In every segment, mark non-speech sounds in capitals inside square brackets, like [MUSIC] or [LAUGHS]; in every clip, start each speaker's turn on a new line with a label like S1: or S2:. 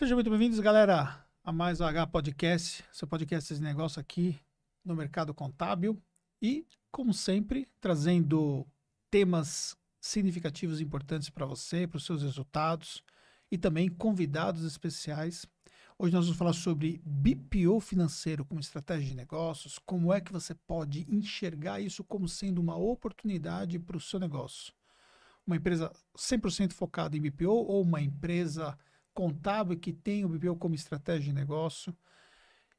S1: Sejam muito bem-vindos, galera, a mais o H Podcast, seu podcast de negócio aqui no mercado contábil. E, como sempre, trazendo temas significativos e importantes para você, para os seus resultados e também convidados especiais. Hoje nós vamos falar sobre BPO financeiro como estratégia de negócios, como é que você pode enxergar isso como sendo uma oportunidade para o seu negócio. Uma empresa 100% focada em BPO ou uma empresa contábil que tem o BPO como estratégia de negócio.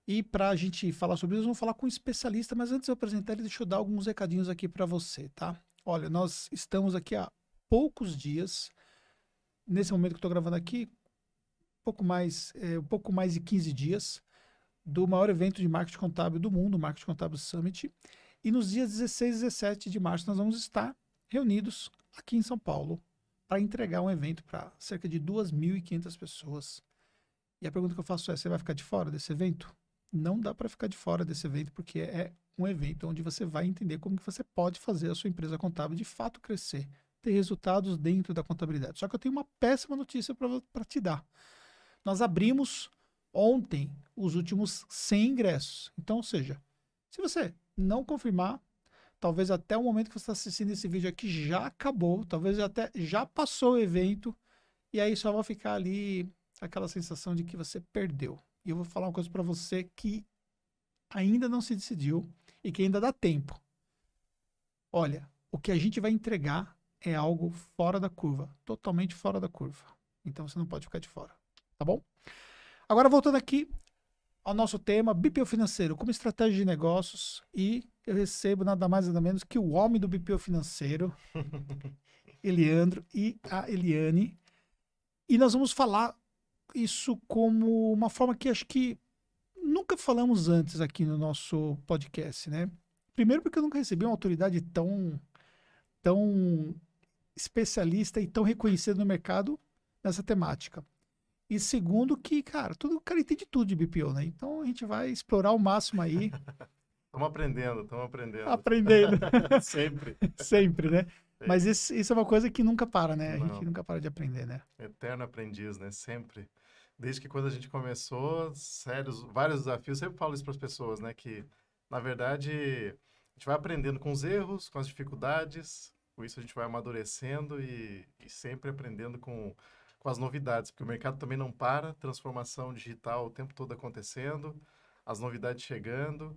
S1: E para a gente falar sobre isso, vamos falar com um especialista, mas antes de eu apresentar ele, deixa eu dar alguns recadinhos aqui para você, tá? Olha, nós estamos aqui há poucos dias, nesse momento que estou gravando aqui, pouco mais, é, um pouco mais de 15 dias, do maior evento de marketing contábil do mundo, o Marketing Contábil Summit. E nos dias 16 e 17 de março nós vamos estar reunidos aqui em São Paulo, para entregar um evento para cerca de 2.500 pessoas. E a pergunta que eu faço é: você vai ficar de fora desse evento? Não dá para ficar de fora desse evento, porque é um evento onde você vai entender como que você pode fazer a sua empresa contábil de fato crescer, ter resultados dentro da contabilidade. Só que eu tenho uma péssima notícia para te dar. Nós abrimos ontem os últimos 100 ingressos. Então, ou seja, se você não confirmar, Talvez até o momento que você está assistindo esse vídeo aqui já acabou, talvez até já passou o evento, e aí só vai ficar ali aquela sensação de que você perdeu. E eu vou falar uma coisa para você que ainda não se decidiu e que ainda dá tempo. Olha, o que a gente vai entregar é algo fora da curva, totalmente fora da curva. Então você não pode ficar de fora, tá bom? Agora voltando aqui ao nosso tema, BPO financeiro como estratégia de negócios e eu recebo nada mais nada menos que o homem do BPO financeiro, [LAUGHS] Eliandro e a Eliane. E nós vamos falar isso como uma forma que acho que nunca falamos antes aqui no nosso podcast, né? Primeiro porque eu nunca recebi uma autoridade tão tão especialista e tão reconhecida no mercado nessa temática. E segundo que, cara, o cara entende tudo de BPO, né? Então a gente vai explorar ao máximo aí
S2: [LAUGHS] Estamos aprendendo, estamos aprendendo. Aprendendo. [LAUGHS] Sempre. Sempre, né? Sempre. Mas isso,
S1: isso é uma coisa que nunca para, né? A gente nunca para de aprender, né?
S2: Eterno aprendiz, né? Sempre. Desde que quando a gente começou, sérios, vários desafios, eu sempre falo isso para as pessoas, né? Que, na verdade, a gente vai aprendendo com os erros, com as dificuldades, com isso a gente vai amadurecendo e, e sempre aprendendo com, com as novidades, porque o mercado também não para, transformação digital o tempo todo acontecendo, as novidades chegando.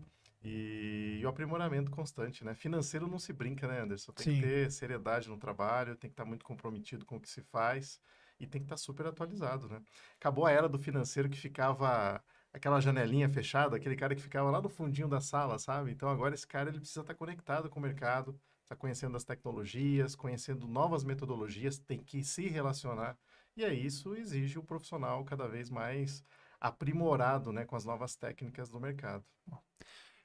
S2: E, e, o aprimoramento constante, né? Financeiro não se brinca, né, Anderson? Tem Sim. que ter seriedade no trabalho, tem que estar tá muito comprometido com o que se faz e tem que estar tá super atualizado, né? Acabou a era do financeiro que ficava aquela janelinha fechada, aquele cara que ficava lá no fundinho da sala, sabe? Então agora esse cara ele precisa estar tá conectado com o mercado, está conhecendo as tecnologias, conhecendo novas metodologias, tem que se relacionar. E é isso exige o um profissional cada vez mais aprimorado, né, com as novas técnicas do mercado.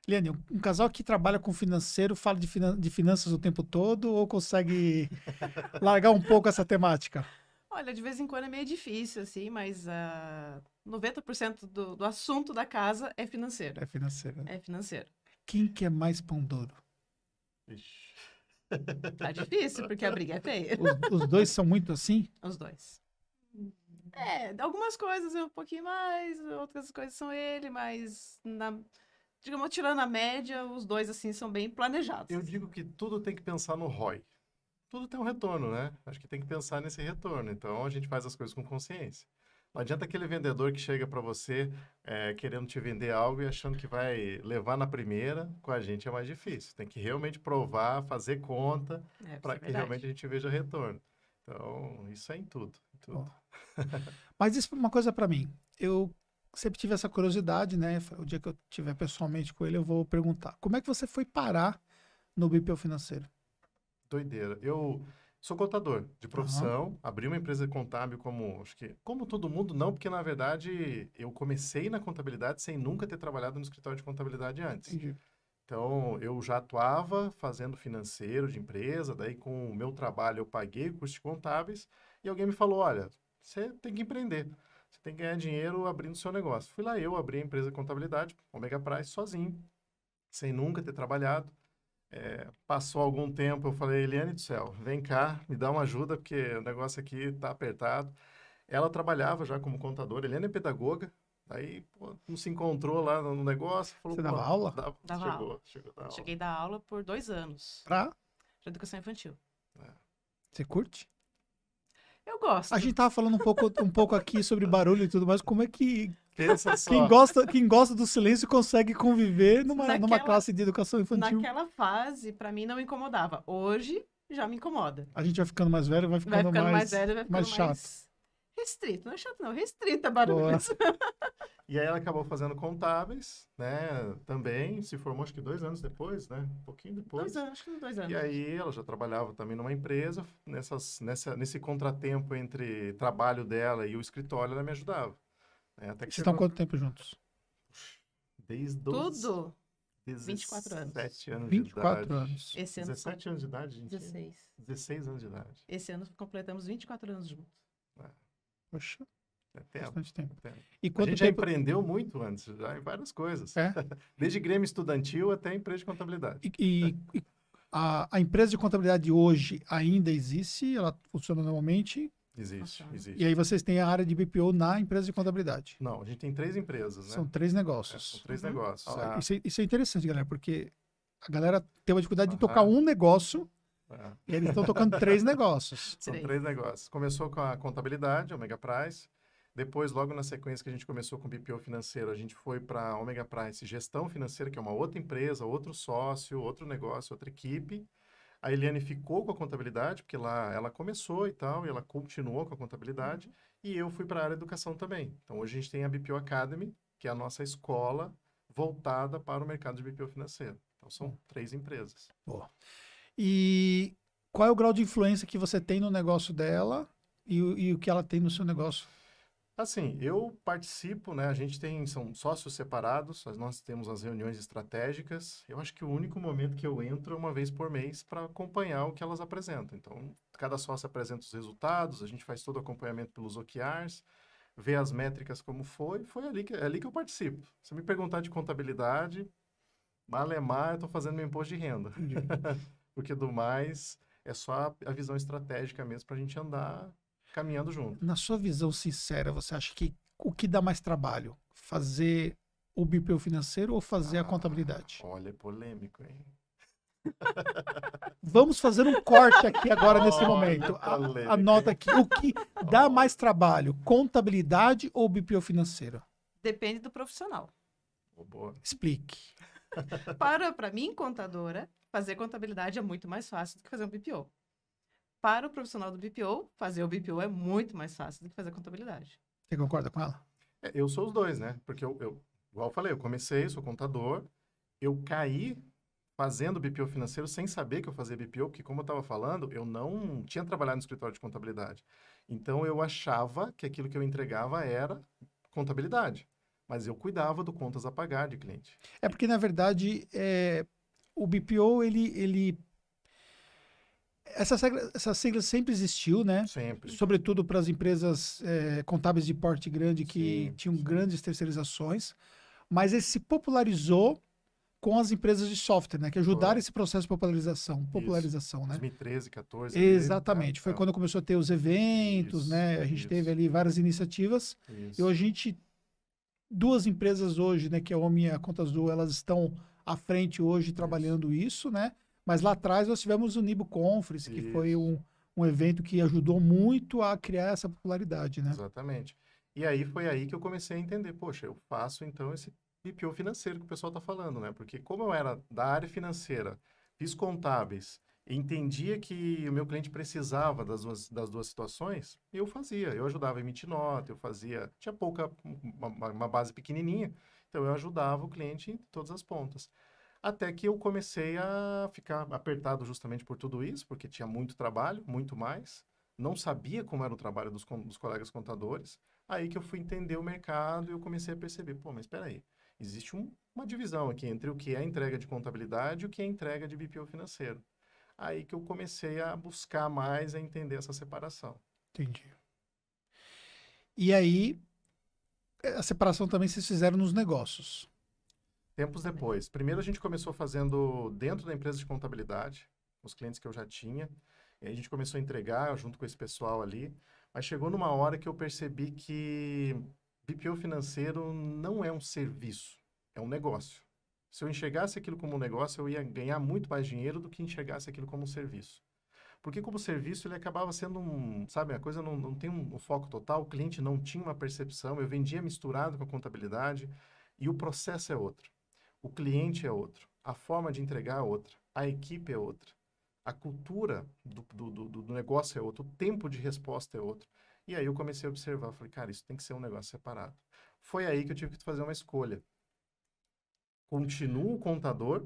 S1: Liane, um casal que trabalha com financeiro fala de, finan de finanças o tempo todo ou consegue [LAUGHS] largar um pouco essa temática?
S3: Olha, de vez em quando é meio difícil, assim, mas uh, ah, 90% do, do assunto da casa é financeiro. É financeiro. Né? É financeiro.
S1: Quem que é mais pão duro?
S3: Ixi. Tá difícil, porque a briga é feia.
S1: Os, os, dois são muito assim? Os dois.
S3: É, algumas coisas é um pouquinho mais, outras coisas são ele, mas na, digamos, tirando a média, os dois, assim, são bem planejados. Eu
S2: digo que tudo tem que pensar no ROI. Tudo tem um retorno, né? Acho que tem que pensar nesse retorno. Então, a gente faz as coisas com consciência. Não adianta aquele vendedor que chega para você é, querendo te vender algo e achando que vai levar na primeira, com a gente é mais difícil. Tem que realmente provar, fazer conta, é, é para que realmente a gente veja retorno. Então, isso é em tudo. Em tudo.
S1: Mas isso é uma coisa para mim. Eu sempre tive essa curiosidade, né? O dia que eu tiver pessoalmente com ele, eu vou perguntar. Como é que você foi parar no BPO financeiro?
S2: Doideira. Eu sou contador de profissão, uhum. abri uma empresa contábil como, acho que, como todo mundo não, porque na verdade eu comecei na contabilidade sem nunca ter trabalhado no escritório de contabilidade antes. Entendi. Então, eu já atuava fazendo financeiro de empresa, daí com o meu trabalho eu paguei custos contábeis e alguém me falou, olha, você tem que empreender. Você tem que ganhar dinheiro abrindo seu negócio. Fui lá eu abri a empresa de contabilidade, Omega Price, sozinho, sem nunca ter trabalhado. É, passou algum tempo, eu falei, Eliane do céu, vem cá, me dá uma ajuda, porque o negócio aqui está apertado. Ela trabalhava já como contadora, Eliane é pedagoga, aí pô, não se encontrou lá no negócio. Falou, Você dava aula? Dava, dava chegou, aula. Chegou da aula. Cheguei
S3: a dar aula por dois anos. Pra? Pra educação infantil. É.
S1: Você curte? Eu gosto. A gente tava falando um pouco, um pouco aqui sobre barulho e tudo mais. Como é que quem gosta, quem gosta do silêncio consegue conviver numa, naquela, numa classe de educação infantil.
S3: Naquela fase, para mim, não incomodava. Hoje, já me incomoda.
S1: A gente vai ficando mais velho, vai ficando, vai ficando mais, mais, velho, vai ficando mais chato. Mais
S3: restrito, não é chato não, Restrita barulho. barulhos. [LAUGHS]
S2: E aí ela acabou fazendo contábeis, né? Também se formou acho que dois anos depois, né? Um pouquinho depois. Dois anos, acho que dois anos. E aí ela já trabalhava também numa empresa. Nessas, nessa, nesse contratempo entre trabalho dela e o escritório, ela me ajudava. Né? Até que Vocês estão quanto tempo juntos? Desde Tudo. 24 anos. 17 anos 24 de idade. anos. Esse ano 17 anos de idade, gente. 16. 16 anos de idade.
S3: Esse ano completamos 24 anos juntos.
S2: É. Poxa. É tempo. Bastante tempo. É tempo. E quanto a gente tempo... já empreendeu muito antes, já em várias coisas. É? [LAUGHS] Desde Grêmio Estudantil até empresa de contabilidade.
S1: E, e a, a, empresa de contabilidade hoje ainda existe? Ela funciona normalmente?
S2: Existe, ah, existe. E
S1: aí vocês têm a área de BPO na empresa de contabilidade?
S2: Não, a gente tem três empresas, né? São três negócios. É, são três uhum. negócios. Ah, ah. Isso, é,
S1: isso, é, interessante, galera, porque a galera tem uma dificuldade de tocar um negócio é. e eles estão tocando três negócios. São
S2: três negócios. Começou com a contabilidade, Omega Price, depois, logo na sequência que a gente começou com o BPO financeiro, a gente foi para a Omega Price Gestão Financeira, que é uma outra empresa, outro sócio, outro negócio, outra equipe. A Eliane ficou com a contabilidade, porque lá ela começou e tal, e ela continuou com a contabilidade. Uhum. E eu fui para a área de educação também. Então, hoje a gente tem a BPO Academy, que é a nossa escola voltada para o mercado de BPO financeiro. Então, são três empresas. Boa.
S1: E qual é o grau de influência que você tem no negócio dela e, e o que ela tem no seu negócio?
S2: Assim, eu participo, né? A gente tem, são sócios separados, nós temos as reuniões estratégicas. Eu acho que o único momento que eu entro é uma vez por mês para acompanhar o que elas apresentam. Então, cada sócio apresenta os resultados, a gente faz todo o acompanhamento pelos OKRs, vê as métricas como foi, foi ali que, é ali que eu participo. Se me perguntar de contabilidade, malemar, eu estou fazendo meu imposto de renda. [LAUGHS] Porque do mais, é só a visão estratégica mesmo para a gente andar caminhando junto.
S1: Na sua visão sincera, você acha que o que dá mais trabalho? Fazer o BPO financeiro ou fazer ah, a
S2: contabilidade? Olha, é polêmico, hein?
S1: [LAUGHS] Vamos fazer um corte aqui agora nesse momento. anota aqui. O que dá mais trabalho? Contabilidade ou BPO financeiro?
S3: Depende do profissional.
S1: Oh, boa. Explique.
S3: para, para mim, contadora, fazer contabilidade é muito mais fácil do que fazer um BPO para o profissional do BPO, fazer o BPO é muito mais fácil do que fazer a contabilidade.
S2: Você concorda com ela? É, eu sou os dois, né? Porque eu, eu, igual eu falei, eu comecei, sou contador, eu caí fazendo BPO financeiro sem saber que eu fazia BPO, porque como eu estava falando, eu não tinha trabalhado no escritório de contabilidade. Então eu achava que aquilo que eu entregava era contabilidade, mas eu cuidava do contas a pagar de cliente.
S1: É porque na verdade é, o BPO ele, ele essa sigla, essa sigla sempre existiu, né? Sempre. Sobretudo para as empresas é, contábeis de porte grande que sim, tinham sim. grandes terceirizações, mas ele se popularizou com as empresas de software, né? Que ajudaram foi. esse processo de popularização, popularização, né?
S2: 2013, 14. Né?
S1: Exatamente. É, foi é. quando começou a ter os eventos, Isso. né? A gente Isso. teve ali várias iniciativas. E hoje a gente duas empresas hoje, né, que é a Omni e a Conta Azul, elas estão à frente hoje trabalhando isso, né? Mas lá atrás nós tivemos o Nibo Conference, que foi um, um evento que ajudou muito a criar essa popularidade, né? Exatamente.
S2: E aí foi aí que eu comecei a entender, poxa, eu faço então esse BPO financeiro que o pessoal está falando, né? Porque como eu era da área financeira, fiz contábeis, entendia que o meu cliente precisava das duas, das duas situações, eu fazia. Eu ajudava a emitir nota, eu fazia... Tinha pouca, uma, uma base pequenininha, então eu ajudava o cliente em todas as pontas. Até que eu comecei a ficar apertado justamente por tudo isso, porque tinha muito trabalho, muito mais. Não sabia como era o trabalho dos, dos colegas contadores. Aí que eu fui entender o mercado e eu comecei a perceber, pô, mas espera aí, existe um, uma divisão aqui entre o que é entrega de contabilidade e o que é entrega de BPO financeiro. Aí que eu comecei a buscar mais, a entender essa separação.
S1: Entendi. E aí,
S2: eh, a separação também vocês fizeram nos negócios. Tempos depois. Primeiro a gente começou fazendo dentro da empresa de contabilidade, os clientes que eu já tinha. E a gente começou a entregar junto com esse pessoal ali. Mas chegou numa hora que eu percebi que BPO financeiro não é um serviço, é um negócio. Se eu enxergasse aquilo como um negócio, eu ia ganhar muito mais dinheiro do que enxergasse aquilo como um serviço. Porque como serviço ele acabava sendo um, sabe, a coisa não, não tem um, um foco total, o cliente não tinha uma percepção, eu vendia misturado com a contabilidade e o processo é outro. O cliente é outro, a forma de entregar é outra, a equipe é outra, a cultura do, do, do, do negócio é outra, o tempo de resposta é outro. E aí eu comecei a observar, falei, cara, isso tem que ser um negócio separado. Foi aí que eu tive que fazer uma escolha. Continuo o contador,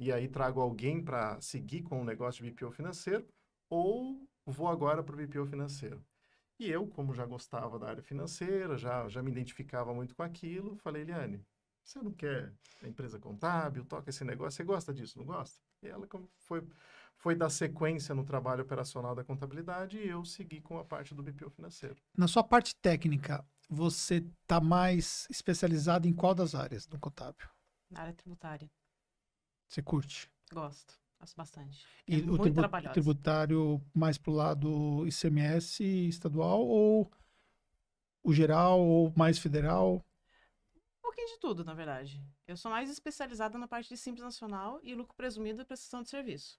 S2: e aí trago alguém para seguir com o negócio de BPO financeiro, ou vou agora para o BPO financeiro. E eu, como já gostava da área financeira, já, já me identificava muito com aquilo, falei, Eliane, você não quer a empresa contábil, toca esse negócio, você gosta disso, não gosta? E ela foi, foi dar sequência no trabalho operacional da contabilidade e eu segui com a parte do BPO financeiro.
S1: Na sua parte técnica, você está mais especializado em qual das áreas do contábil?
S2: Na área tributária.
S1: Você curte?
S3: Gosto. Gosto bastante. É e o tribu
S1: tributário mais pro lado ICMS estadual ou o geral ou mais federal?
S3: pouquinho de tudo, na verdade. Eu sou mais especializada na parte de Simples Nacional e lucro presumido e prestação de serviço.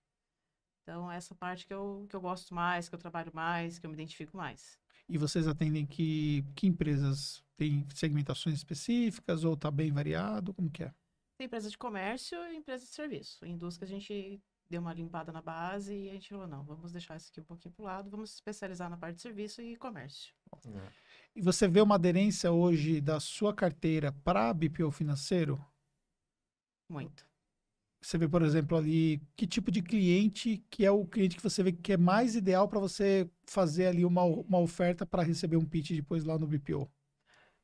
S3: Então, essa parte que eu, que eu gosto mais, que eu trabalho mais, que eu me identifico mais.
S1: E vocês atendem que, que empresas têm segmentações específicas ou está bem variado? Como que é?
S3: Tem empresa de comércio e empresa de serviço. Em indústria, a gente deu uma limpada na base e a gente falou, não, vamos deixar isso aqui um pouquinho para o lado, vamos especializar na parte de serviço e comércio.
S1: É. E você vê uma aderência hoje da sua carteira para BPO financeiro? Muito. Você vê, por exemplo, ali que tipo de cliente que é o cliente que você vê que é mais ideal para você fazer ali uma, uma oferta para receber um pitch depois lá no BPO?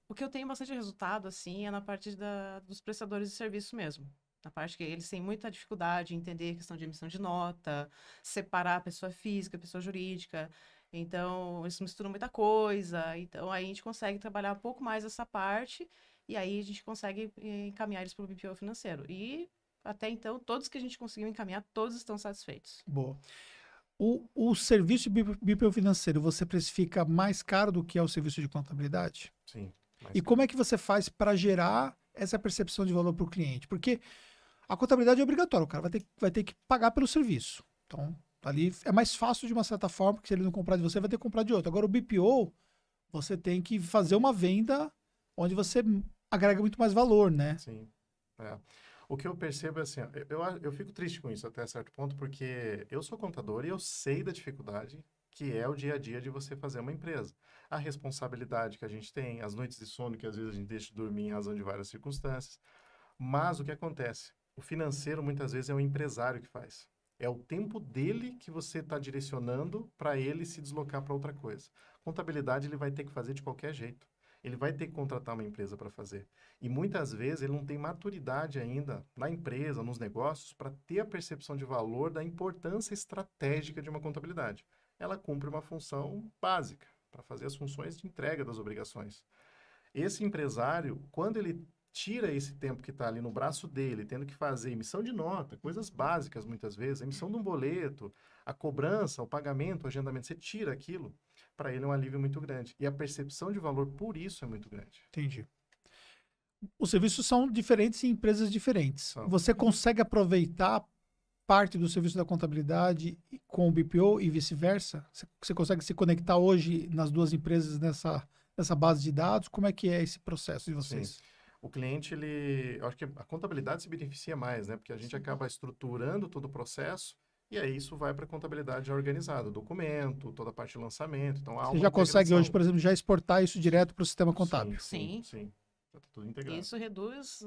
S3: O que eu tenho bastante resultado, assim, é na parte da, dos prestadores de serviço mesmo. Na parte que eles têm muita dificuldade em entender a questão de emissão de nota, separar a pessoa física, a pessoa jurídica. Então, isso mistura muita coisa. Então, aí a gente consegue trabalhar um pouco mais essa parte e aí a gente consegue eh, encaminhar eles para o BPO financeiro. E até então, todos que a gente conseguiu encaminhar, todos estão satisfeitos.
S1: Boa. O, o serviço de BPO financeiro, você precifica mais caro do que é o serviço de contabilidade?
S2: Sim. E caro.
S1: como é que você faz para gerar essa percepção de valor para o cliente? Porque a contabilidade é obrigatória, o cara vai ter, vai ter que pagar pelo serviço. Então, Ali é mais fácil de uma certa forma, porque se ele não comprar de você, vai ter que comprar de outro. Agora, o BPO, você tem que fazer uma venda onde você agrega muito mais valor, né? Sim.
S2: É. O que eu percebo é assim, eu, eu, eu fico triste com isso até certo ponto, porque eu sou contador e eu sei da dificuldade que é o dia a dia de você fazer uma empresa. A responsabilidade que a gente tem, as noites de sono que às vezes a gente deixa de dormir em razão de várias circunstâncias. Mas o que acontece? O financeiro muitas vezes é o empresário que faz. É o tempo dele que você está direcionando para ele se deslocar para outra coisa. Contabilidade ele vai ter que fazer de qualquer jeito. Ele vai ter que contratar uma empresa para fazer. E muitas vezes ele não tem maturidade ainda na empresa, nos negócios, para ter a percepção de valor da importância estratégica de uma contabilidade. Ela cumpre uma função básica para fazer as funções de entrega das obrigações. Esse empresário, quando ele tira esse tempo que está ali no braço dele, tendo que fazer emissão de nota, coisas básicas muitas vezes, emissão de um boleto, a cobrança, o pagamento, o agendamento, você tira aquilo, para ele é um alívio muito grande. E a percepção de valor por isso é muito grande. Entendi.
S1: Os serviços são diferentes em empresas diferentes. São. Você consegue aproveitar parte do serviço da contabilidade com o BPO e vice-versa? Você consegue se conectar hoje nas duas empresas nessa, nessa base de dados? Como é que é esse processo de vocês? Sim
S2: o cliente, ele, eu acho que a contabilidade se beneficia mais, né? Porque a gente acaba estruturando todo o processo e aí isso vai para a contabilidade já organizada, documento, toda a parte de lançamento. Então, Você já consegue hoje, por
S1: exemplo, já exportar isso direto para o sistema contábil.
S2: Sim, sim. sim. Já tá tudo integrado. Isso
S3: reduz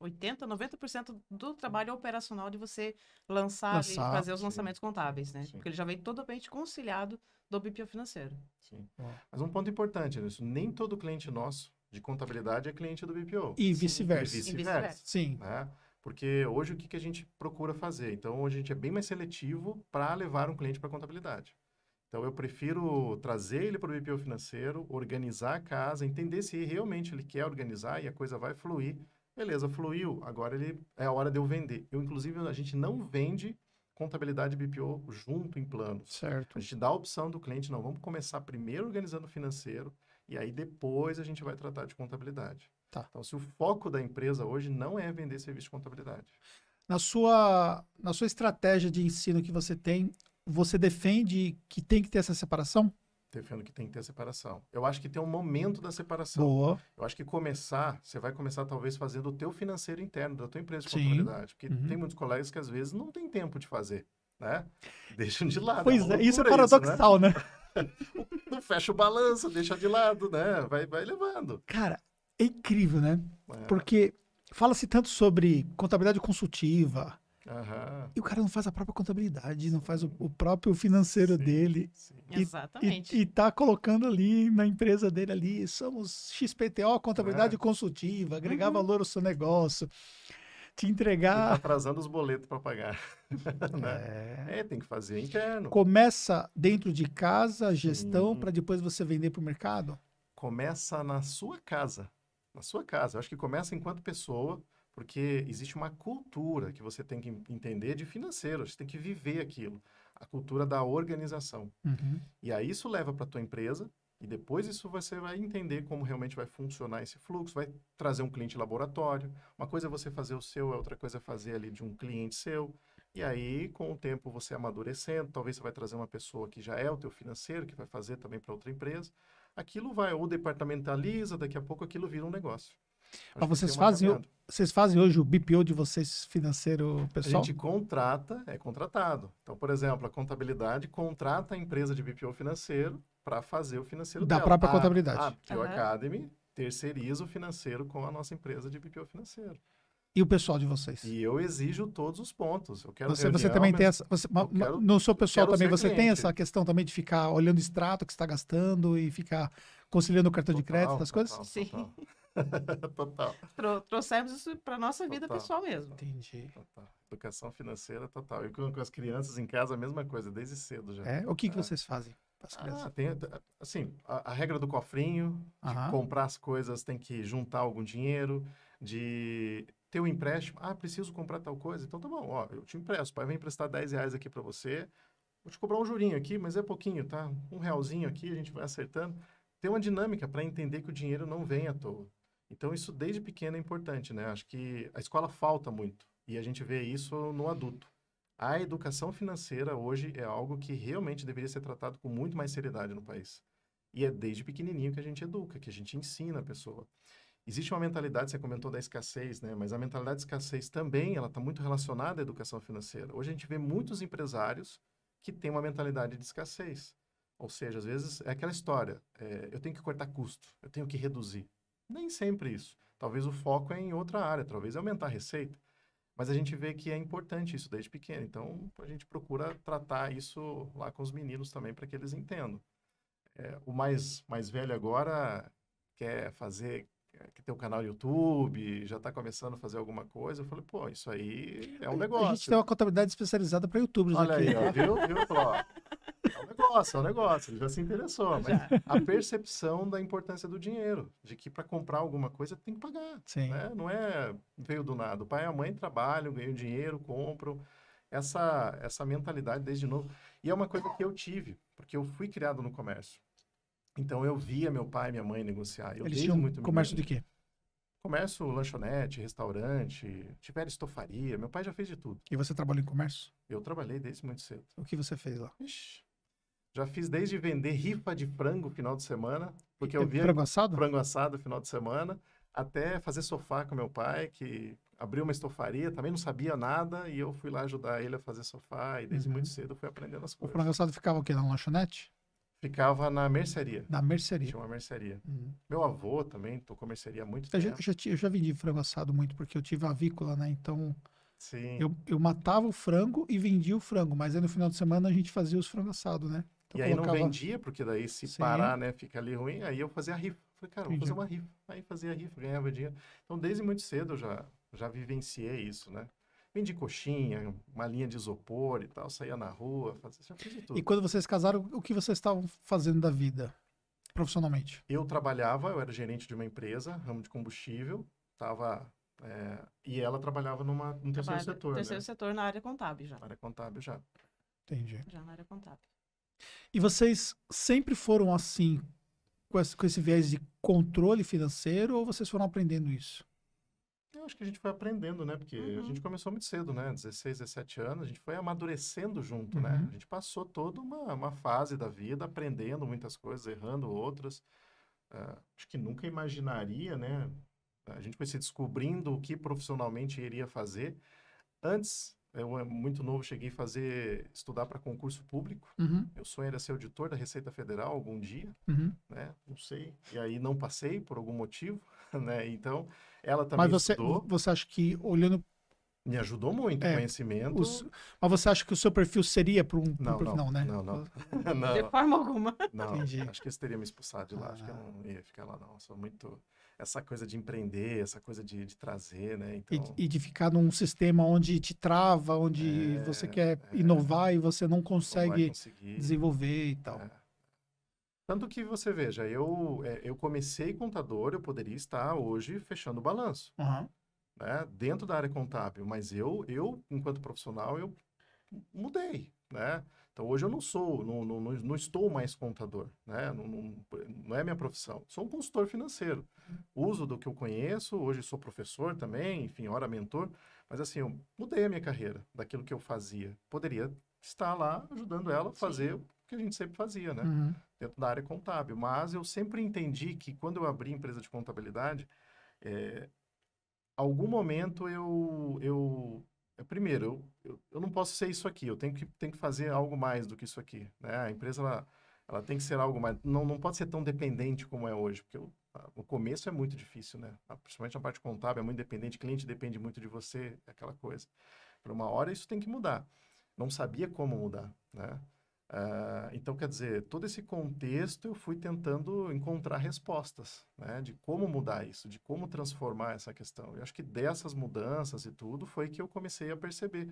S3: 80, 90% do trabalho operacional de você lançar, lançar e fazer os lançamentos contábeis, né? Sim. Porque ele já vem totalmente conciliado do BPO financeiro.
S2: Sim. Mas um ponto importante, isso nem todo cliente nosso de contabilidade é cliente do BPO. E vice-versa. E vice-versa. Vice Sim. Né? Porque hoje o que, que a gente procura fazer? Então, hoje a gente é bem mais seletivo para levar um cliente para contabilidade. Então, eu prefiro trazer ele para o BPO financeiro, organizar a casa, entender se realmente ele quer organizar e a coisa vai fluir. Beleza, fluiu. Agora ele é a hora de eu vender. Eu, inclusive, a gente não vende contabilidade BPO junto em plano. Certo. A gente dá a opção do cliente, não, vamos começar primeiro organizando o financeiro, e aí depois a gente vai tratar de contabilidade. Tá. Então, se o foco da empresa hoje não é vender serviço de contabilidade.
S1: Na sua, na sua estratégia de ensino que você tem, você defende que tem que ter essa separação?
S2: Defendo que tem que ter a separação. Eu acho que tem um momento da separação. Boa. Eu acho que começar, você vai começar talvez fazendo o teu financeiro interno, da tua empresa de Sim. contabilidade. Porque uhum. tem muitos colegas que às vezes não tem tempo de fazer, né? Deixam de lado. É pois é, isso é paradoxal, isso, né? né? [LAUGHS] não fecha o balanço, deixa de lado, né? Vai, vai levando.
S1: Cara, é incrível, né? É. Porque fala-se tanto sobre contabilidade consultiva.
S2: Uhum.
S1: E o cara não faz a própria contabilidade, não faz o, o próprio financeiro sim, dele. Sim. E, Exatamente. E, e tá colocando ali na empresa dele ali, somos XPTO, contabilidade é. consultiva, agregar uhum. valor ao seu negócio te tá entregar. Tá
S2: atrasando os boletos para pagar. [LAUGHS] Né? é. é. tem que fazer interno.
S1: Começa dentro de casa, a gestão, para depois você vender para o mercado?
S2: Começa na sua casa. Na sua casa. Eu acho que começa enquanto pessoa, porque existe uma cultura que você tem que entender de financeiro, você tem que viver aquilo. A cultura da organização. Uhum. E aí isso leva para a tua empresa, e depois isso você vai entender como realmente vai funcionar esse fluxo, vai trazer um cliente laboratório. Uma coisa é você fazer o seu, é outra coisa é fazer ali de um cliente seu. E aí, com o tempo, você amadurecendo, talvez você vai trazer uma pessoa que já é o teu financeiro, que vai fazer também para outra empresa. Aquilo vai, ou departamentaliza, daqui a pouco aquilo vira um negócio. Mas vocês fazem,
S1: vocês fazem hoje o BPO de vocês financeiro pessoal? A gente
S2: contrata, é contratado. Então, por exemplo, a contabilidade contrata a empresa de BPO financeiro para fazer o financeiro da dela. própria a, contabilidade. A uhum. Academy terceiriza o financeiro com a nossa empresa de BPO financeiro. E o pessoal de vocês? E eu exijo todos os pontos. Eu quero você, reunião, você também tem essa.
S1: Você, quero, no seu pessoal também, você cliente. tem essa questão também de ficar olhando o extrato que está gastando e ficar conciliando o cartão total, de crédito, essas total, coisas? Sim. [LAUGHS]
S2: Total.
S3: total. trouxemos isso para nossa total, vida pessoal mesmo.
S2: Entendi. Total. Educação financeira total. E com, com, as crianças em casa, a mesma coisa, desde cedo já. É? O que, é. que vocês fazem? as ah, crianças? Ah, tem, assim, a, a, regra do cofrinho, de comprar as coisas tem que juntar algum dinheiro, de ter um empréstimo. Ah, preciso comprar tal coisa, então tá bom, ó, eu te empresto, pai vem emprestar 10 reais aqui para você, vou te cobrar um jurinho aqui, mas é pouquinho, tá? Um realzinho aqui, a gente vai acertando. Tem uma dinâmica para entender que o dinheiro não vem à toa. Então, isso desde pequeno é importante, né? Acho que a escola falta muito. E a gente vê isso no adulto a educação financeira hoje é algo que realmente deveria ser tratado com muito mais seriedade no país. E é desde pequenininho que a gente educa, que a gente ensina a pessoa. Existe uma mentalidade, você comentou da escassez, né? Mas a mentalidade de escassez também, ela está muito relacionada à educação financeira. Hoje a gente vê muitos empresários que têm uma mentalidade de escassez. Ou seja, às vezes é aquela história, é, eu tenho que cortar custo, eu tenho que reduzir. Nem sempre isso. Talvez o foco é em outra área, talvez é aumentar a receita. Mas a gente vê que é importante isso desde pequeno. Então, a gente procura tratar isso lá com os meninos também para que eles entendam. É, o mais, mais velho agora quer fazer quer ter um canal no YouTube, já está começando a fazer alguma coisa. Eu falei, pô, isso aí é um negócio. A gente tem uma
S1: contabilidade especializada para youtubers Olha aqui. Olha aí, ó, viu? viu?
S2: um negócio, é um negócio, ele já se interessou. Já. a percepção da importância do dinheiro, de que para comprar alguma coisa tem que pagar. Sim. Né? Não é veio do nada. O pai e a mãe trabalham, ganham dinheiro, compram. Essa, essa mentalidade desde novo. E é uma coisa que eu tive, porque eu fui criado no comércio. Então eu via meu pai e minha mãe negociar. Eu Eles tinham muito comércio de quê? Comércio, lanchonete, restaurante, tiver estofaria. Meu pai já fez de tudo.
S1: E você trabalhou em comércio?
S2: Eu trabalhei desde muito cedo.
S1: O que você fez lá?
S2: Ixi, já fiz desde vender rifa de frango final de semana, porque eu via frango assado? frango assado final de semana, até fazer sofá com meu pai, que abriu uma estofaria, também não sabia nada, e eu fui lá ajudar ele a fazer sofá, e desde uhum. muito cedo fui aprendendo as coisas. O frango
S1: assado ficava o quê? Na lanchonete?
S2: Ficava na mercearia. Na mercearia. Tinha uma mercearia. Uhum. Meu avô também tocou mercearia há muito eu tempo. Já,
S1: eu já vendi frango assado muito, porque eu tive avícola, né? Então, Sim. Eu, eu matava o frango e vendia o frango, mas aí no final de semana a gente fazia os frangos assados, né? Então, e aí colocava... não vendia,
S2: porque daí se Sim. parar, né, fica ali ruim. Aí eu fazia a rifa. Falei, cara, vou fazer uma rifa. Aí fazia a rifa, ganhava dinheiro. Então, desde muito cedo eu já, já vivenciei isso, né? Vendi coxinha, uma linha de isopor e tal, saía na rua, fazia, já fiz tudo. E quando
S1: vocês casaram, o que vocês estavam fazendo da vida, profissionalmente?
S2: Eu trabalhava, eu era gerente de uma empresa, ramo de combustível, tava é, e ela trabalhava numa, num terceiro setor. Né. Terceiro
S3: né? setor na área contábil já. Na área contábil já. Entendi. Já na área
S2: contábil.
S1: E vocês sempre foram assim, com esse, com esse viés de controle financeiro, ou vocês foram aprendendo isso?
S2: Eu acho que a gente foi aprendendo, né? Porque uhum. a gente uhum. começou muito cedo, né? 16, 17 anos, a gente foi amadurecendo junto, né? uhum. né? A gente passou toda uma, uma, fase da vida aprendendo muitas coisas, errando outras. Uh, acho que nunca imaginaria, né? A gente foi se descobrindo o que profissionalmente iria fazer. Antes, eu é muito novo, cheguei a fazer estudar para concurso público. Uhum. Meu sonho era ser auditor da Receita Federal algum dia, uhum. né? Não sei. E aí não passei por algum motivo, [LAUGHS] né? Então, ela também Mas você, estudou.
S1: você acha que olhando
S2: me ajudou muito é, o conhecimento. Os... Mas você acha que o seu perfil seria para um, não, perfil? Não, não, né? Não, não. [LAUGHS] não. De forma alguma. Não, Entendi. acho que eles teriam me expulsado de lá. Ah. Acho que eu ah. não ia ficar lá, não. sou muito essa coisa de empreender, essa coisa de, de trazer, né? Então... E,
S1: e, de ficar num sistema onde te trava, onde é, você quer é, inovar e você não consegue não desenvolver
S2: e tal. É. Tanto que você veja, eu, é, eu comecei contador, eu poderia estar hoje fechando o balanço. Uhum. Né? Dentro da área contábil, mas eu, eu enquanto profissional, eu mudei, né? Então hoje eu não sou, não, não, não estou mais contador, né? Não, não, não, é minha profissão. Sou um consultor financeiro. Uso do que eu conheço, hoje sou professor também, enfim, ora mentor, mas assim, eu mudei a minha carreira daquilo que eu fazia. Poderia estar lá ajudando ela a fazer Sim. o que a gente sempre fazia, né? Uhum. Dentro da área contábil. Mas eu sempre entendi que quando eu abri empresa de contabilidade, é, algum momento eu, eu é, primeiro, eu, eu, não posso ser isso aqui, eu tenho que, tenho que fazer algo mais do que isso aqui. Né? A empresa ela, ela tem que ser algo mais. Não, não pode ser tão dependente como é hoje, porque eu, o começo é muito difícil, né? Principalmente a parte contábil é muito dependente, cliente depende muito de você, aquela coisa. Por uma hora isso tem que mudar. Não sabia como mudar, né? Uh, então, quer dizer, todo esse contexto eu fui tentando encontrar respostas, né, de como mudar isso, de como transformar essa questão. Eu acho que dessas mudanças e tudo foi que eu comecei a perceber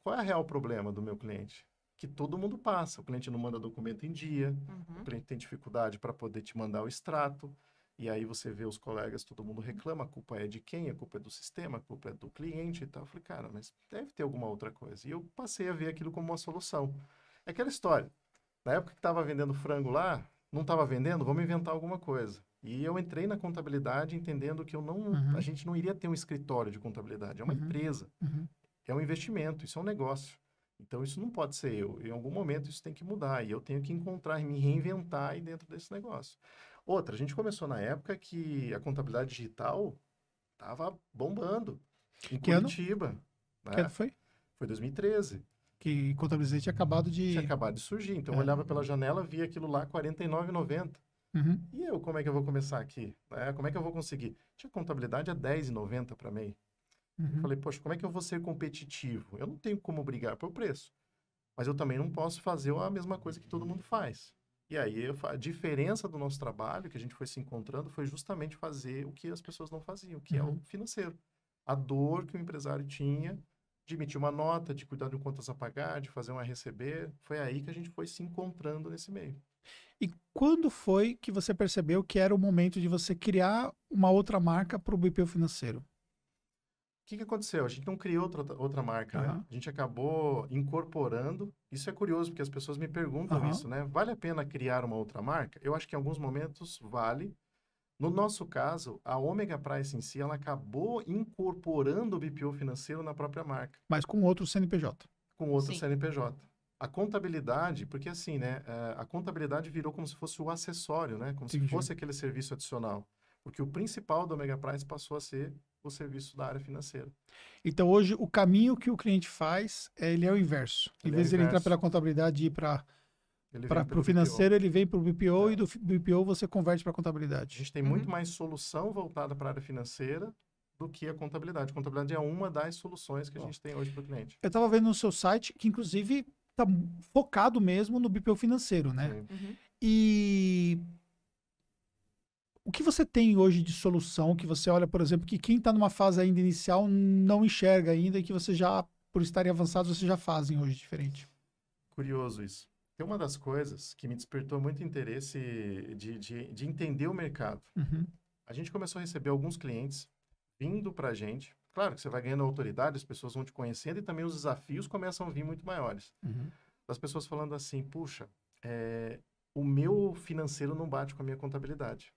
S2: qual é o real problema do meu cliente. Que todo mundo passa. O cliente não manda documento em dia, uhum. o cliente tem dificuldade para poder te mandar o extrato, e aí você vê os colegas, todo mundo reclama, a culpa é de quem? A culpa é do sistema, a culpa é do cliente e tal. Eu falei, cara, mas deve ter alguma outra coisa. E eu passei a ver aquilo como uma solução é Aquela história. Na época que estava vendendo frango lá, não estava vendendo, vamos inventar alguma coisa. E eu entrei na contabilidade entendendo que eu não, uhum. a gente não iria ter um escritório de contabilidade, é uma uhum. empresa. Uhum. É um investimento, isso é um negócio. Então isso não pode ser eu. Em algum momento isso tem que mudar e eu tenho que encontrar e me reinventar aí dentro desse negócio. Outra, a gente começou na época que a contabilidade digital estava bombando em que Curitiba. Ano? Né? Que ano foi? Foi 2013 que contabilizei tinha acabado de... Tinha acabado de surgir, então é. eu olhava pela janela, via aquilo lá, R$ 49,90. Uhum. E eu, como é que eu vou começar aqui? É, como é que eu vou conseguir? Tinha contabilidade a 10,90 para MEI. Uhum. Eu falei, poxa, como é que eu vou ser competitivo? Eu não tenho como brigar pelo preço, mas eu também não posso fazer a mesma coisa que todo mundo faz. E aí, a diferença do nosso trabalho, que a gente foi se encontrando, foi justamente fazer o que as pessoas não faziam, que uhum. é o uhum. financeiro. A dor que o empresário tinha de emitir uma nota, de cuidar de contas a pagar, de fazer uma receber Foi aí que a gente foi se encontrando nesse meio.
S1: E quando foi que você percebeu que era o momento de você criar uma outra marca para o BPO financeiro? O
S2: que, que aconteceu? A gente não criou outra, outra marca, uhum. né? A gente acabou incorporando. Isso é curioso, porque as pessoas me perguntam uhum. isso, né? Vale a pena criar uma outra marca? Eu acho que em alguns momentos vale, no nosso caso, a Omega Price em si, ela acabou incorporando o BPO financeiro na própria marca. Mas com outro CNPJ. Com outro Sim. CNPJ. A contabilidade, porque assim, né? Eh, a contabilidade virou como se fosse o acessório, né? Como Entendi. se fosse aquele serviço adicional. Porque o principal do Omega Price passou a ser o serviço da área financeira. Então, hoje, o caminho que o cliente faz, é, ele é o inverso. Ele em é vez é de ele entrar pela
S1: contabilidade e ir para
S2: para o financeiro,
S1: ele vem para o BPO é. e do BPO você converte para contabilidade. A gente tem uhum. muito
S2: mais solução voltada para a área financeira do que a contabilidade. A contabilidade é uma das soluções que a gente tem hoje para o cliente.
S1: Eu estava vendo no seu site que, inclusive, está focado mesmo no BPO financeiro, né? Uhum. E o que você tem hoje de solução que você olha, por exemplo, que quem está numa fase ainda inicial não enxerga ainda e que você já, por estarem avançados, vocês já fazem hoje diferente?
S2: Curioso isso. Tem uma das coisas que me despertou muito interesse de, de, de entender o mercado. Uhum. A gente começou a receber alguns clientes vindo para a gente. Claro que você vai ganhando autoridade, as pessoas vão te conhecendo e também os desafios começam a vir muito maiores. Uhum. pessoas falando assim, puxa, é, o meu financeiro não bate com a minha contabilidade.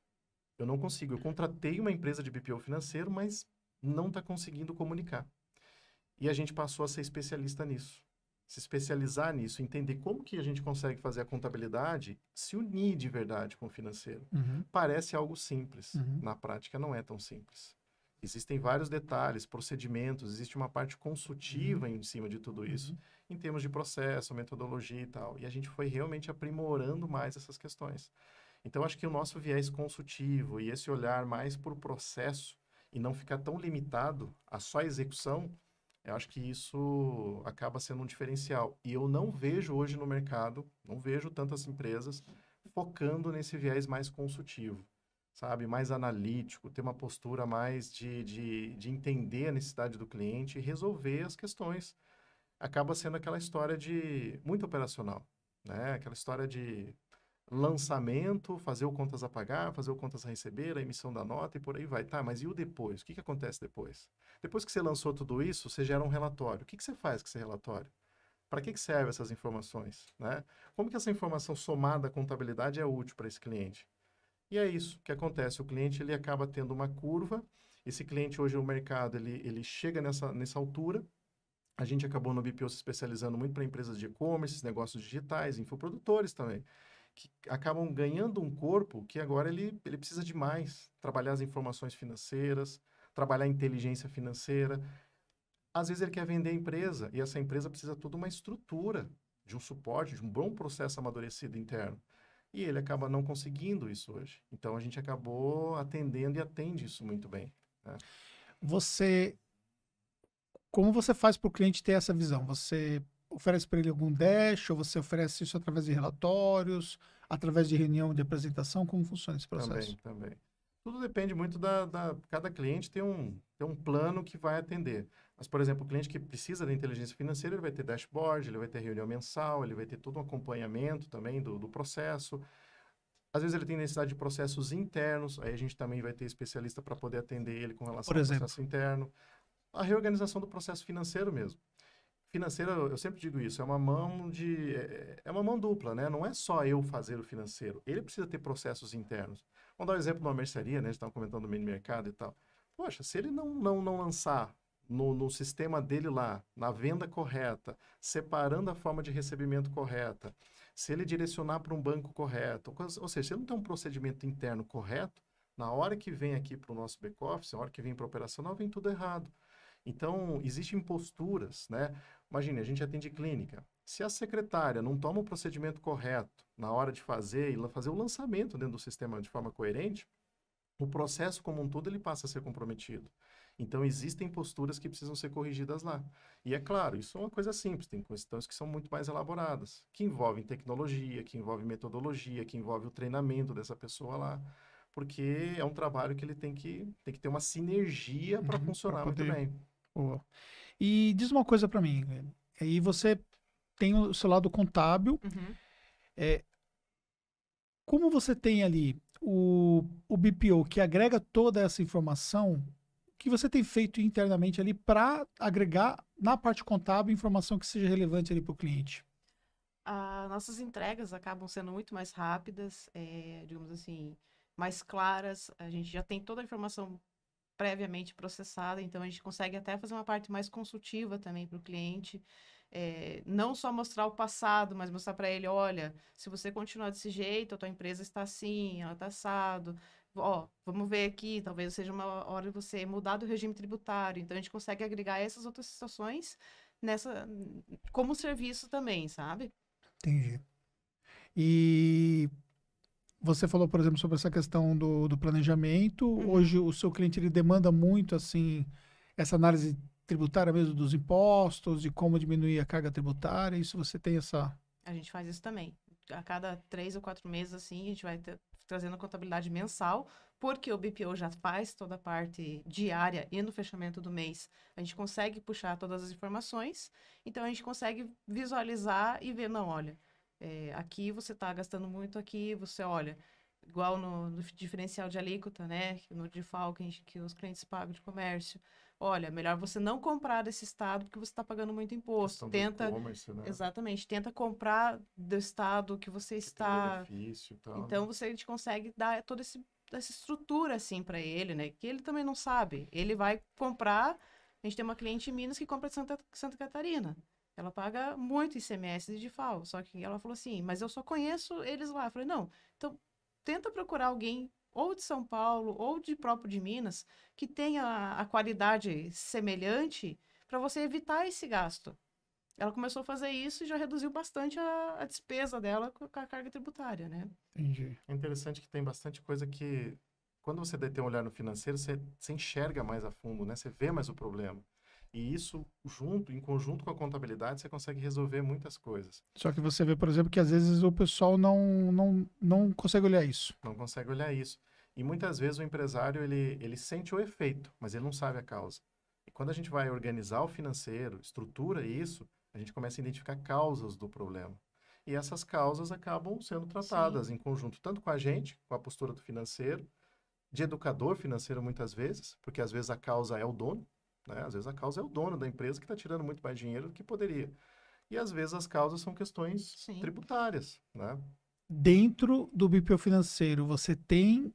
S2: Eu não consigo. Eu contratei uma empresa de BPO financeiro, mas não está conseguindo comunicar. E a gente passou a ser especialista nisso se especializar nisso, entender como que a gente consegue fazer a contabilidade se unir de verdade com o financeiro. Uhum. Parece algo simples, uhum. na prática não é tão simples. Existem vários detalhes, procedimentos, existe uma parte consultiva uhum. em cima de tudo isso, uhum. em termos de processo, metodologia e tal. E a gente foi realmente aprimorando mais essas questões. Então, acho que o nosso viés consultivo e esse olhar mais para o processo e não ficar tão limitado a só execução, eu acho que isso acaba sendo um diferencial. E eu não vejo hoje no mercado, não vejo tantas empresas focando nesse viés mais consultivo, sabe? Mais analítico, ter uma postura mais de, de, de entender a necessidade do cliente e resolver as questões. Acaba sendo aquela história de muito operacional, né? Aquela história de lançamento, fazer o contas a pagar, fazer o contas a receber, a emissão da nota e por aí vai. Tá, mas e o depois? O que, que acontece depois? Depois que você lançou tudo isso, você gera um relatório. O que, que você faz com esse relatório? Para que, que serve essas informações? Né? Como que essa informação somada à contabilidade é útil para esse cliente? E é isso que acontece. O cliente ele acaba tendo uma curva. Esse cliente hoje no mercado ele, ele chega nessa, nessa altura. A gente acabou no BPO se especializando muito para empresas de e-commerce, negócios digitais, infoprodutores também, que acabam ganhando um corpo que agora ele, ele precisa de mais, trabalhar as informações financeiras, trabalhar inteligência financeira. Às vezes ele quer vender a empresa e essa empresa precisa de toda uma estrutura, de um suporte, de um bom processo amadurecido interno. E ele acaba não conseguindo isso hoje. Então a gente acabou atendendo e atende isso muito bem. Né? Você.
S1: Como você faz para o cliente ter essa visão? Você oferece para ele algum dash, ou você oferece isso através de relatórios, através de reunião de apresentação? Como funciona esse processo?
S2: Também, também. Tudo depende muito da, da, cada cliente tem um tem um plano que vai atender. Mas por exemplo, o cliente que precisa da inteligência financeira, ele vai ter dashboard, ele vai ter reunião mensal, ele vai ter todo um acompanhamento também do, do processo. Às vezes ele tem necessidade de processos internos, aí a gente também vai ter especialista para poder atender ele com relação ao processo interno. A reorganização do processo financeiro mesmo financeira, eu sempre digo isso, é uma mão de é, é uma mão dupla, né? Não é só eu fazer o financeiro, ele precisa ter processos internos. Vamos dar um exemplo de uma mercearia, né? Eles estavam comentando o mini mercado e tal. Poxa, se ele não, não, não lançar no, no sistema dele lá, na venda correta, separando a forma de recebimento correta, se ele direcionar para um banco correto, ou seja, se ele não tem um procedimento interno correto, na hora que vem aqui para o nosso back-office, na hora que vem para operacional, vem tudo errado. Então, existem posturas, né? Imagine, a gente atende clínica. Se a secretária não toma o procedimento correto, na hora de fazer e fazer o lançamento dentro do sistema de forma coerente, o processo como um todo ele passa a ser comprometido. Então existem posturas que precisam ser corrigidas lá. E é claro, isso é uma coisa simples, tem questões que são muito mais elaboradas, que envolvem tecnologia, que envolvem metodologia, que envolve o treinamento dessa pessoa lá, porque é um trabalho que ele tem que tem que ter uma sinergia para uhum, funcionar poder... muito
S1: bem. E diz uma coisa para mim, aí você tem o seu lado contábil, uhum é, como você tem ali o, o BPO que agrega toda essa informação, o que você tem feito internamente ali para agregar na parte contábil informação que seja relevante ali para o cliente?
S3: Ah, nossas entregas acabam sendo muito mais rápidas, é, digamos assim, mais claras. A gente já tem toda a informação previamente processada, então a gente consegue até fazer uma parte mais consultiva também para o cliente é, não só mostrar o passado, mas mostrar para ele, olha, se você continuar desse jeito, a tua empresa está assim, ela está assado, ó, vamos ver aqui, talvez seja uma hora de você mudar do regime tributário. Então a gente consegue agregar essas outras situações nessa como serviço também, sabe?
S1: Entendi. E você falou, por exemplo, sobre essa questão do, do planejamento. Uhum. Hoje o seu cliente ele demanda muito assim essa análise tributária mesmo dos impostos, de como diminuir a carga tributária, isso você tem essa...
S3: A gente faz isso também. A cada três ou quatro meses, assim, a gente vai ter, trazendo a contabilidade mensal, porque o BPO já faz toda a parte diária e no fechamento do mês, a gente consegue puxar todas as informações, então a gente consegue visualizar e ver, não, olha, é, aqui você está gastando muito, aqui você, olha, igual no, no diferencial de alíquota, né, no DIFAL que, que os clientes pagam de comércio, olha, melhor você não comprar desse estado porque você está pagando muito imposto. Tenta, né? exatamente, tenta comprar do estado que você que está.
S2: Benefício, tal, então a né?
S3: gente consegue dar toda esse, essa estrutura assim para ele, né? Que ele também não sabe. Ele vai comprar. A gente tem uma cliente em Minas que compra de Santa, Santa Catarina. Ela paga muito ICMS de DIFAL. Só que ela falou assim, mas eu só conheço eles lá. Eu falei, não, então tenta procurar alguém ou de São Paulo, ou de próprio de Minas, que tenha a qualidade semelhante para você evitar esse gasto. Ela começou a fazer isso e já reduziu bastante a, a despesa dela com a carga tributária, né?
S2: Entendi. É interessante que tem bastante coisa que, quando você tem um olhar no financeiro, você, você enxerga mais a fundo, né? Você vê mais o problema. E isso, junto, em conjunto com a contabilidade, você consegue resolver muitas coisas.
S1: Só que você vê, por exemplo, que às vezes o pessoal não, não, não consegue olhar isso.
S2: Não consegue olhar isso. E muitas vezes o empresário ele, ele sente o efeito, mas ele não sabe a causa. E quando a gente vai organizar o financeiro, estrutura isso, a gente começa a identificar causas do problema. E essas causas acabam sendo tratadas Sim. em conjunto, tanto com a gente, com a postura do financeiro, de educador financeiro muitas vezes, porque às vezes a causa é o dono, né? às vezes a causa é o dono da empresa que está tirando muito mais dinheiro do que poderia. E às vezes as causas são questões Sim. tributárias. Né?
S1: Dentro do BPO financeiro, você tem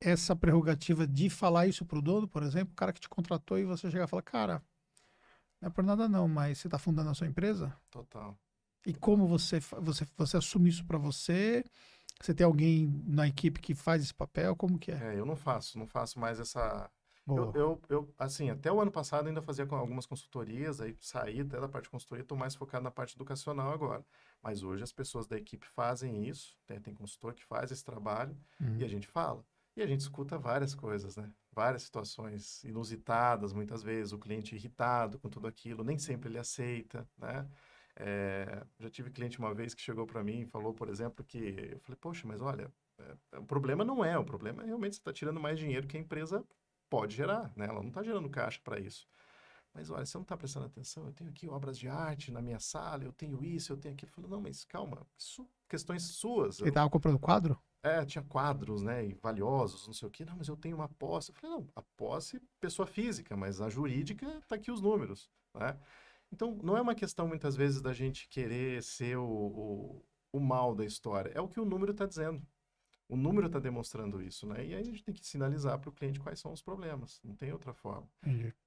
S1: essa prerrogativa de falar isso pro dono, por exemplo, o cara que te contratou e você chegar e falar, cara, não é por nada não, mas você está fundando a sua empresa? Total. E como você, você, você assume isso para você? Você tem alguém na equipe que faz esse papel? Como que
S2: é? É, eu não faço, não faço mais essa... Eu, eu, eu, assim, até o ano passado ainda fazia com algumas consultorias, aí saí até da parte de consultoria, estou mais focado na parte educacional agora. Mas hoje as pessoas da equipe fazem isso, tem, tem consultor que faz esse trabalho uhum. e a gente fala. E a gente escuta várias coisas, né? Várias situações inusitadas, muitas vezes, o cliente irritado com tudo aquilo, nem sempre ele aceita, né? É, já tive cliente uma vez que chegou para mim e falou, por exemplo, que eu falei, poxa, mas olha, é, o problema não é, o problema é realmente você está tirando mais dinheiro que a empresa pode gerar, né? Ela não está gerando caixa para isso. Mas olha, você não está prestando atenção, eu tenho aqui obras de arte na minha sala, eu tenho isso, eu tenho aquilo. Eu falei, não, mas calma, isso, questões suas. Ele estava comprando quadro? É, tinha quadros, né, e valiosos, não sei o quê. Não, mas eu tenho uma posse. Eu falei, não, a posse, pessoa física, mas a jurídica tá aqui os números, né? Então, não é uma questão, muitas vezes, da gente querer ser o, o, o mal da história. É o que o número está dizendo. O número está demonstrando isso, né? E aí a gente tem que sinalizar para o cliente quais são os problemas. Não tem outra forma.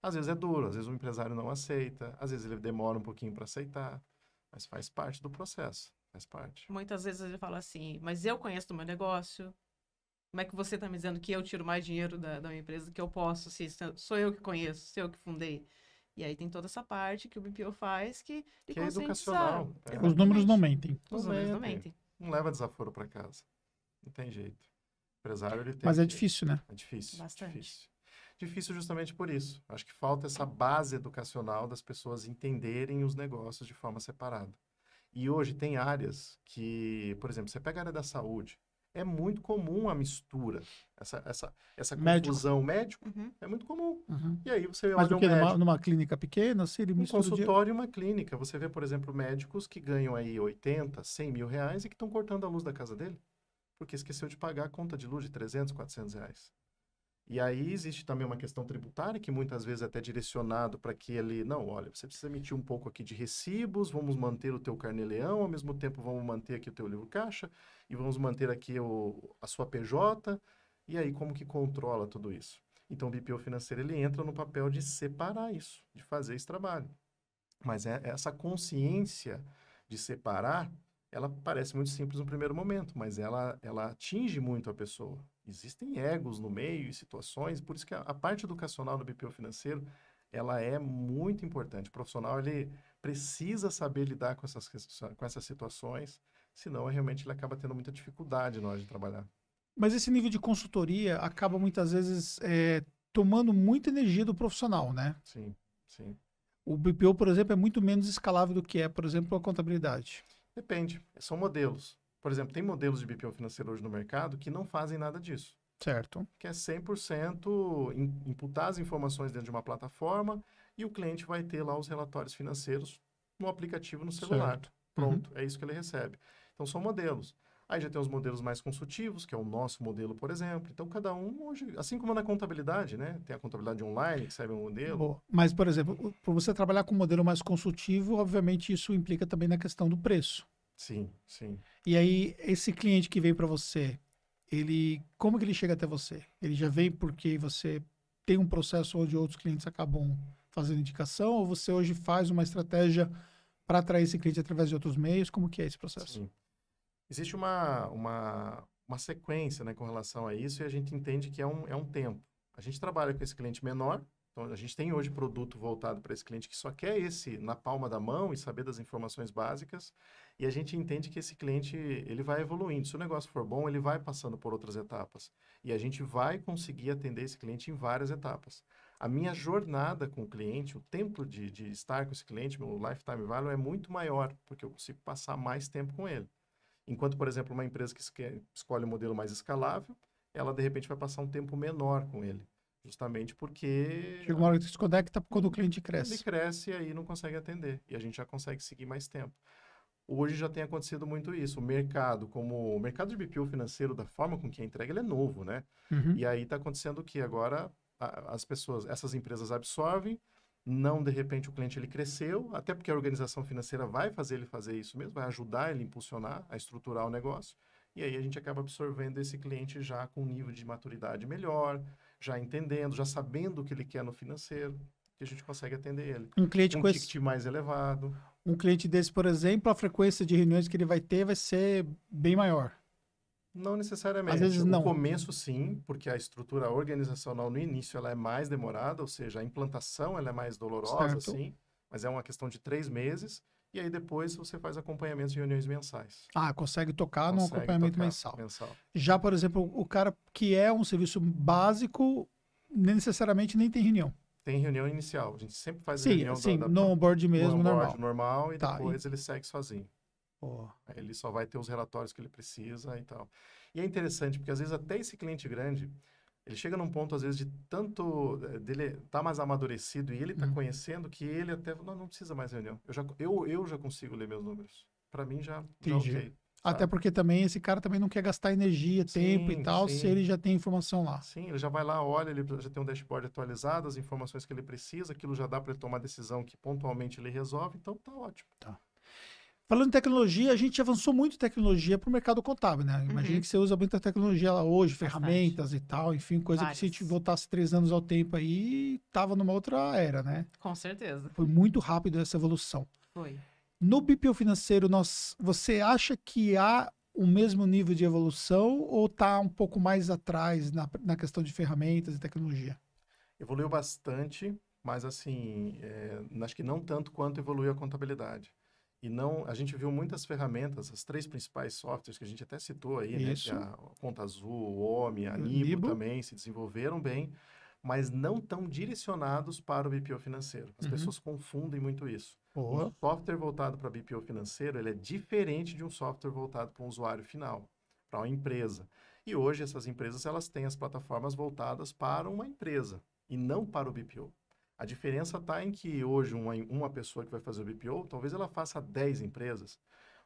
S2: Às vezes é duro, às vezes o empresário não aceita, às vezes ele demora um pouquinho para aceitar, mas faz parte do processo. Faz parte.
S3: Muitas vezes ele fala assim, mas eu conheço o meu negócio. Como é que você está me dizendo que eu tiro mais dinheiro da, da minha empresa do que eu posso, se sou eu que conheço, sou eu que fundei? E aí tem toda essa parte que o BPO faz que. Que é educacional. É.
S2: Os números não mentem. Os
S1: não números não mentem.
S2: Não leva desaforo para casa. Não tem jeito. O empresário ele tem. Mas é difícil, né? É difícil. Bastante. Difícil. Difícil justamente por isso. Acho que falta essa base educacional das pessoas entenderem os negócios de forma separada. E hoje tem áreas que, por exemplo, você pega a área da saúde, é muito comum a mistura, essa, essa, essa confusão médico, uhum. é muito comum. Uhum. E aí você Mas olha um médico,
S1: numa, clínica pequena, se assim, ele um consultório
S2: e uma clínica. Você vê, por exemplo, médicos que ganham aí 80, 100 mil reais e que estão cortando a luz da casa dele, porque esqueceu de pagar a conta de luz de 300, 400 reais. E aí existe também uma questão tributária que muitas vezes é até direcionado para que ele, não, olha, você precisa emitir um pouco aqui de recibos, vamos manter o teu carneleão, ao mesmo tempo vamos manter aqui o teu livro caixa e vamos manter aqui o, a sua PJ. E aí como que controla tudo isso? Então o BPO financeiro ele entra no papel de separar isso, de fazer esse trabalho. Mas é, é essa consciência de separar ela parece muito simples no primeiro momento, mas ela, ela atinge muito a pessoa. Existem egos no meio e situações, por isso que a, a parte educacional do BPO financeiro ela é muito importante. O profissional ele precisa saber lidar com essas, com essas situações, senão realmente ele acaba tendo muita dificuldade na hora de trabalhar.
S1: Mas esse nível de consultoria acaba muitas vezes é, tomando muita energia do profissional, né?
S2: Sim, sim.
S1: O BPO, por exemplo, é muito menos escalável do que é, por exemplo, a contabilidade.
S2: Depende, são modelos. Por exemplo, tem modelos de BPO financeiro hoje no mercado que não fazem nada disso. Certo. Que é 100% imputar as informações dentro de uma plataforma e o cliente vai ter lá os relatórios financeiros no aplicativo no celular. Certo. Pronto, uhum. é isso que ele recebe. Então são modelos. Aí já tem os modelos mais consultivos, que é o nosso modelo, por exemplo. Então, cada um hoje, assim como na contabilidade, né? Tem a contabilidade online, que serve um modelo. Boa.
S1: Mas, por exemplo, para você trabalhar com um modelo mais consultivo, obviamente isso implica também na questão do preço.
S2: Sim, sim.
S1: E aí, esse cliente que veio para você, ele como que ele chega até você? Ele já vem porque você tem um processo onde outros clientes acabam fazendo indicação ou você hoje faz uma estratégia para atrair esse cliente através de outros meios? Como que é esse processo? Sim.
S2: Existe uma, uma, uma sequência né, com relação a isso e a gente entende que é um, é um tempo. A gente trabalha com esse cliente menor, então, a gente tem hoje produto voltado para esse cliente que só quer esse na palma da mão e saber das informações básicas, e a gente entende que esse cliente ele vai evoluindo. Se o negócio for bom, ele vai passando por outras etapas, e a gente vai conseguir atender esse cliente em várias etapas. A minha jornada com o cliente, o tempo de, de estar com esse cliente, meu lifetime value é muito maior, porque eu consigo passar mais tempo com ele. Enquanto, por exemplo, uma empresa que escolhe um modelo mais escalável, ela de repente vai passar um tempo menor com ele. Justamente porque.
S1: Chega uma hora que se conecta quando o cliente cresce. Ele
S2: cresce e aí não consegue atender. E a gente já consegue seguir mais tempo. Hoje já tem acontecido muito isso. O mercado, como o mercado de BPO financeiro, da forma com que é entrega, ele é novo, né? Uhum. E aí está acontecendo o que agora a, as pessoas, essas empresas absorvem, não de repente o cliente ele cresceu, até porque a organização financeira vai fazer ele fazer isso mesmo, vai ajudar ele a impulsionar, a estruturar o negócio. E aí a gente acaba absorvendo esse cliente já com um nível de maturidade melhor, já entendendo, já sabendo o que ele quer no financeiro, que a gente consegue atender ele. Um cliente um com ticket esse... mais elevado.
S1: Um cliente desse, por exemplo, a frequência de reuniões que ele vai ter vai ser bem maior.
S2: Não necessariamente. Às vezes não. No começo, sim, porque a estrutura organizacional no início ela é mais demorada, ou seja, a implantação ela é mais dolorosa, certo. sim. Mas é uma questão de três meses. E aí depois você faz acompanhamento de reuniões mensais.
S1: Ah, consegue tocar consegue no acompanhamento tocar mensal. mensal. Já, por exemplo, o cara que é um serviço básico, nem necessariamente nem tem reunião.
S2: Tem reunião inicial. A gente sempre faz sim, reunião sim, da, da,
S1: no board mesmo, no normal. normal. E tá, depois
S2: e... ele segue sozinho. Oh. Ele só vai ter os relatórios que ele precisa e tal. E é interessante, porque às vezes até esse cliente grande, ele chega num ponto, às vezes, de tanto. Eh, dele tá mais amadurecido e ele tá uhum. conhecendo que ele até. Não, não precisa mais reunião. Eu já, eu, eu já consigo ler meus números. Para mim já. Entendi. Já okay,
S1: até porque também esse cara também não quer gastar energia, sim, tempo e tal, sim. se ele já tem informação lá. Sim, ele
S2: já vai lá, olha, ele já tem um dashboard atualizado, as informações que ele precisa, aquilo já dá para ele tomar decisão que pontualmente ele resolve, então tá ótimo. Tá.
S1: Falando em tecnologia, a gente avançou muito tecnologia para o mercado contábil, né? Uhum. Imagina uhum. que você usa muita tecnologia lá hoje, Bastante. ferramentas e tal, enfim, coisa Várias. que se a gente voltasse três anos ao tempo aí, tava numa outra era, né?
S3: Com certeza. Foi
S1: muito rápido essa evolução. Foi. No BPO financeiro, nós, você acha que há o mesmo nível de evolução ou está um pouco mais atrás na, na questão de ferramentas e tecnologia?
S2: Evoluiu bastante, mas assim, é, acho que não tanto quanto evoluiu a contabilidade e não a gente viu muitas ferramentas as três principais softwares que a gente até citou aí Isso. né que é a Conta Azul o Omi a Nibo, Nibo também se desenvolveram bem mas não tão direcionados para o BPO financeiro. As uhum. pessoas confundem muito isso. Um software voltado para BPO financeiro, ele é diferente de um software voltado para um usuário final, para uma empresa. E hoje essas empresas, elas têm as plataformas voltadas para uma empresa e não para o BPO. A diferença está em que hoje uma, uma pessoa que vai fazer o BPO, talvez ela faça 10 empresas.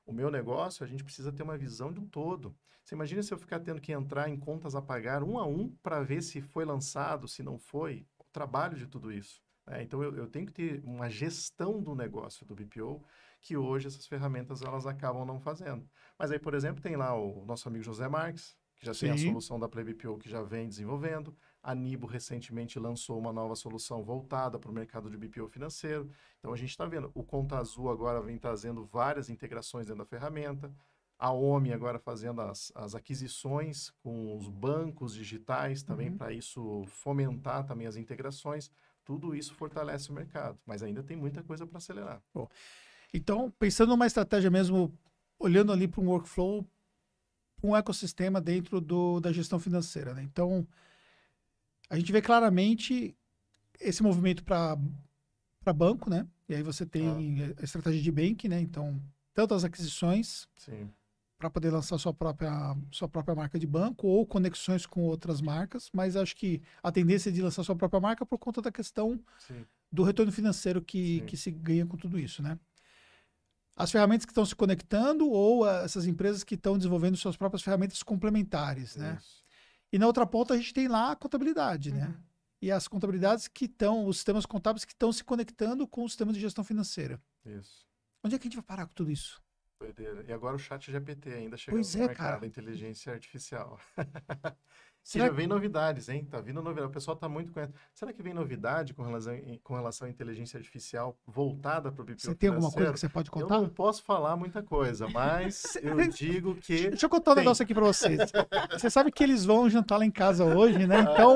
S2: O meu negócio, a gente precisa ter uma visão de um todo. Você imagina se eu ficar tendo que entrar em contas a pagar um a um para ver se foi lançado, se não foi, o trabalho de tudo isso. Né? Então eu, eu tenho que ter uma gestão do negócio do BPO que hoje essas ferramentas elas acabam não fazendo. Mas aí, por exemplo, tem lá o nosso amigo José Marques, que já Sim. tem a solução da PlayBPO que já vem desenvolvendo. A Nibo recentemente lançou uma nova solução voltada para o mercado de BPO financeiro. Então a gente está vendo, o Conta Azul agora vem trazendo várias integrações dentro da ferramenta. A OMI agora fazendo as, as aquisições com os bancos digitais também uhum. para isso fomentar também as integrações. Tudo isso fortalece o mercado, mas ainda tem muita coisa para acelerar. Bom, então, pensando numa estratégia mesmo, olhando ali para um
S1: workflow, um ecossistema dentro do, da gestão financeira. Né? Então, a gente vê claramente esse movimento para banco, né? E aí você tem ah. a estratégia de bank, né? Então, tanto as aquisições para poder lançar sua própria, sua própria marca de banco ou conexões com outras marcas, mas acho que a tendência é de lançar sua própria marca é por conta da questão Sim. do retorno financeiro que, que se ganha com tudo isso, né? As ferramentas que estão se conectando ou ah, essas empresas que estão desenvolvendo suas próprias ferramentas complementares, né? isso. né? E na outra ponta a gente tem lá a contabilidade, né? uhum. né? E as contabilidades que estão, os sistemas contábeis que estão se conectando com o sistema de gestão financeira. Isso. Onde é que a gente vai parar com tudo isso?
S2: Doideira. E agora o chat GPT ainda chegou pois é, no mercado cara. inteligência artificial. [LAUGHS] Será que já vem novidades, hein? Tá vindo novidade. O pessoal tá muito conhecido. Será que vem novidade com relação, com relação à inteligência artificial voltada para o BPO? Você tem alguma coisa que você pode contar? Eu não posso falar muita coisa, mas [LAUGHS] eu digo que. Deixa eu contar um tem. negócio
S1: aqui para vocês. Você sabe que eles vão jantar lá em casa hoje, né? Então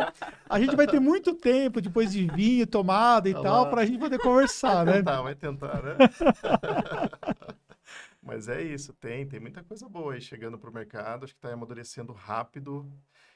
S1: a gente vai ter muito tempo depois de vinho, tomada e Olá. tal, para a gente poder conversar, vai né? tentar, né? Vai tentar, né? [LAUGHS]
S2: mas é isso, tem, tem muita coisa boa aí chegando para o mercado. Acho que está amadurecendo rápido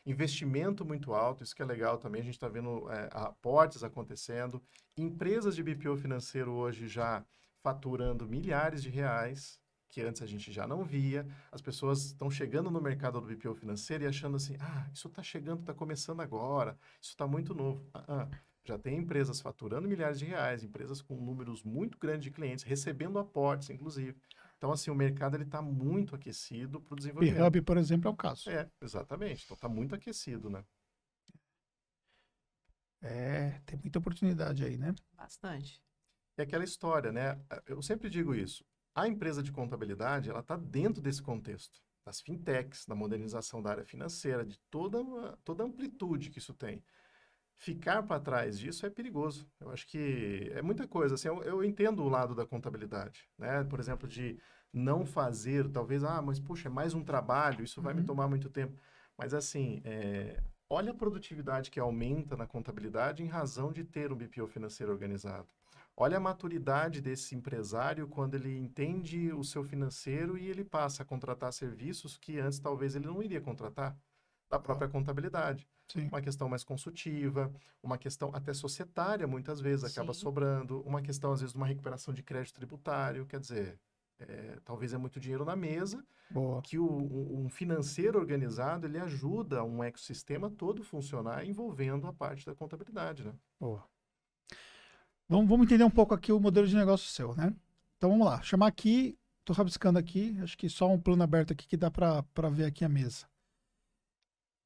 S2: investimento muito alto, isso que é legal também, a gente está vendo é, aportes acontecendo, empresas de BPO financeiro hoje já faturando milhares de reais, que antes a gente já não via. As pessoas estão chegando no mercado do BPO financeiro e achando assim: ah, isso está chegando, está começando agora, isso está muito novo. Ah, ah, já tem empresas faturando milhares de reais, empresas com números muito grandes de clientes, recebendo aportes, inclusive. Então, assim, o mercado ele está muito aquecido para o desenvolvimento. b hub por exemplo, é o caso. É, exatamente. Então, está muito aquecido, né?
S1: É, tem muita oportunidade aí, né?
S2: Bastante. É aquela história, né? Eu sempre digo isso. A empresa de contabilidade, ela está dentro desse contexto das fintechs, da modernização da área financeira, de toda, toda a amplitude que isso tem ficar para trás disso é perigoso. Eu acho que é muita coisa. Assim, eu, eu, entendo o lado da contabilidade, né? Por exemplo, de não fazer, talvez, ah, mas puxa é mais um trabalho, isso vai me uhum. tomar muito tempo. Mas assim, é... olha a produtividade que aumenta na contabilidade em razão de ter um BPO financeiro organizado. Olha a maturidade desse empresário quando ele entende o seu financeiro e ele passa a contratar serviços que antes talvez ele não iria contratar da própria contabilidade. Sim. uma questão mais consultiva, uma questão até societária, muitas vezes, acaba Sim. sobrando, uma questão, às vezes, de uma recuperação de crédito tributário, quer dizer, é, talvez é muito dinheiro na mesa, Boa. que o, um financeiro organizado, ele ajuda um ecossistema todo funcionar envolvendo a parte da contabilidade, né? Boa.
S1: Vamos, vamos entender um pouco aqui o modelo de negócio seu, né? Então vamos lá, chamar aqui, estou rabiscando aqui, acho que só um plano aberto aqui que dá para ver aqui a mesa.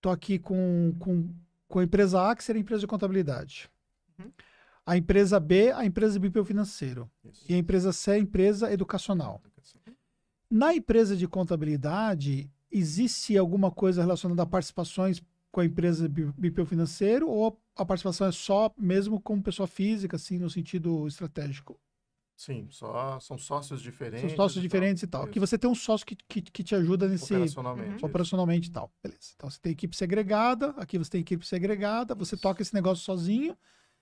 S1: Estou aqui com, com, com a empresa A, que seria a empresa de contabilidade. Uhum. A empresa B, a empresa de financeiro. Isso. E a empresa C, é a empresa educacional. Na empresa de contabilidade, existe alguma coisa relacionada a participações com a empresa BPO financeiro ou a participação é só mesmo como pessoa física, assim, no sentido estratégico?
S2: Sim, só, são sócios diferentes. São sócios diferentes e tal. Isso. Que você
S1: tem um sócio que, que, que te ajuda nesse. Operacionalmente. Uhum. Operacionalmente e tal. Beleza. Então você tem equipe segregada, aqui você tem equipe segregada, você toca esse negócio sozinho.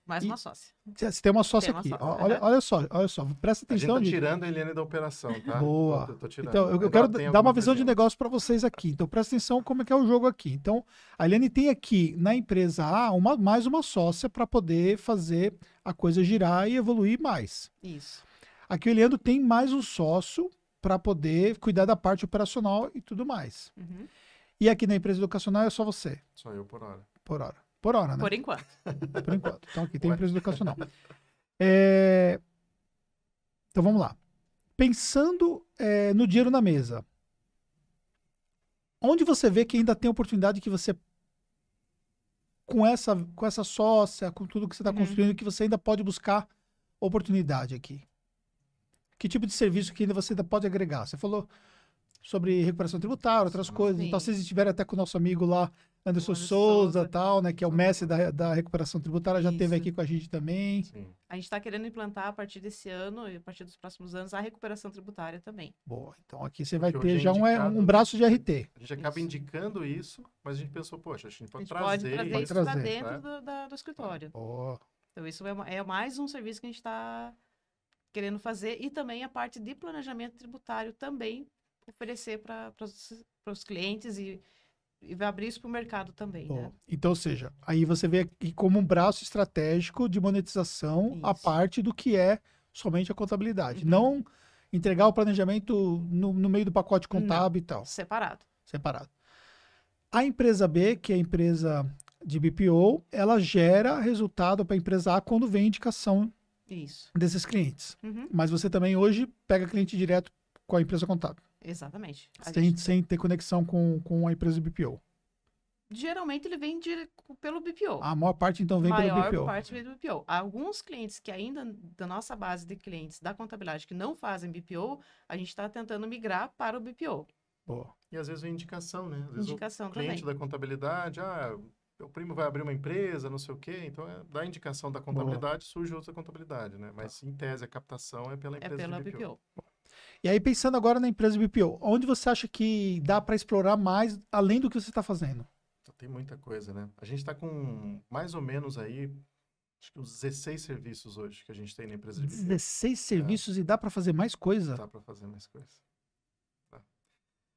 S2: Mais uma sócia.
S1: Você tem uma sócia tem uma aqui. Sócia. Olha, olha só, olha só. Presta atenção. A gente tá tirando
S2: a Eliane da operação, tá? [LAUGHS] Boa. Tô, tô, tô então, eu, eu quero dar uma
S1: visão de negócio para vocês aqui. Então, presta atenção como é que é o jogo aqui. Então, a Eliane tem aqui na empresa A uma, mais uma sócia para poder fazer a coisa girar e evoluir mais. Isso. Aqui o Eliando tem mais um sócio para poder cuidar da parte operacional e tudo mais. Uhum. E aqui na empresa educacional é só você?
S2: Só eu por hora.
S1: Por hora. Por hora, né? Por
S2: enquanto. [LAUGHS]
S1: por enquanto. Então aqui tem Ué. empresa educacional. É... Então vamos lá. Pensando é, no dinheiro na mesa, onde você vê que ainda tem oportunidade que você com essa, com essa sócia, com tudo que você está uhum. construindo, que você ainda pode buscar oportunidade aqui? Que tipo de serviço que ainda você ainda pode agregar? Você falou sobre recuperação tributária, outras coisas. talvez Então, vocês estiverem até com o nosso amigo lá, Anderson, Anderson Souza, Souza, tal, né? Que é o mestre da, da recuperação tributária, já Isso. teve aqui com a gente também. Sim.
S3: A gente está querendo implantar a partir desse ano e a partir dos próximos anos a recuperação tributária também.
S2: Boa, então aqui
S1: você vai ter é já é indicado, um, um
S2: braço de RT. A gente acaba isso. indicando isso, mas a gente pensou, poxa, a gente pode a gente trazer, pode trazer isso para
S3: dentro né? do, da, do escritório. Boa. Então isso é, é mais um serviço que a gente está querendo fazer e também a parte de planejamento tributário também oferecer para os clientes e, e vai abrir isso para o mercado também. Bom, né?
S1: Então, ou seja, aí você vê aqui como um braço estratégico de monetização isso. a parte do que é somente a contabilidade. Uhum. Não entregar o planejamento no, no meio do pacote contábil Não, e tal. Separado. Separado. A empresa B, que é a empresa de BPO, ela gera resultado para a empresa A quando vem indicação Isso. desses clientes. Uhum. Mas você também hoje pega cliente direto com a empresa contábil.
S3: Exatamente.
S1: Sem, gente... sem ter conexão com, com a empresa do BPO.
S3: Geralmente ele vem de, pelo BPO.
S1: A maior parte então vem maior pelo BPO. A maior
S3: parte vem do BPO. Alguns clientes que ainda da nossa base de clientes da contabilidade que não fazem BPO, a gente está tentando migrar para o BPO.
S2: Boa. E às vezes vem indicação, né? Às indicação o cliente também. da contabilidade, ah, o primo vai abrir uma empresa, não sei o quê, então é, da indicação da contabilidade Boa. surge outra contabilidade, né? Mas tá. em tese a captação é pela é empresa é pela BPO. BPO.
S1: E aí, pensando agora na empresa BPO, onde você acha que dá para explorar mais, além do que você está fazendo?
S2: Tem muita coisa, né? A gente está com mais ou menos aí, acho que uns 16 serviços hoje que a gente tem na empresa de BPO. 16
S1: é. serviços é. e dá para fazer mais coisa?
S2: Dá para fazer mais coisa. Tá.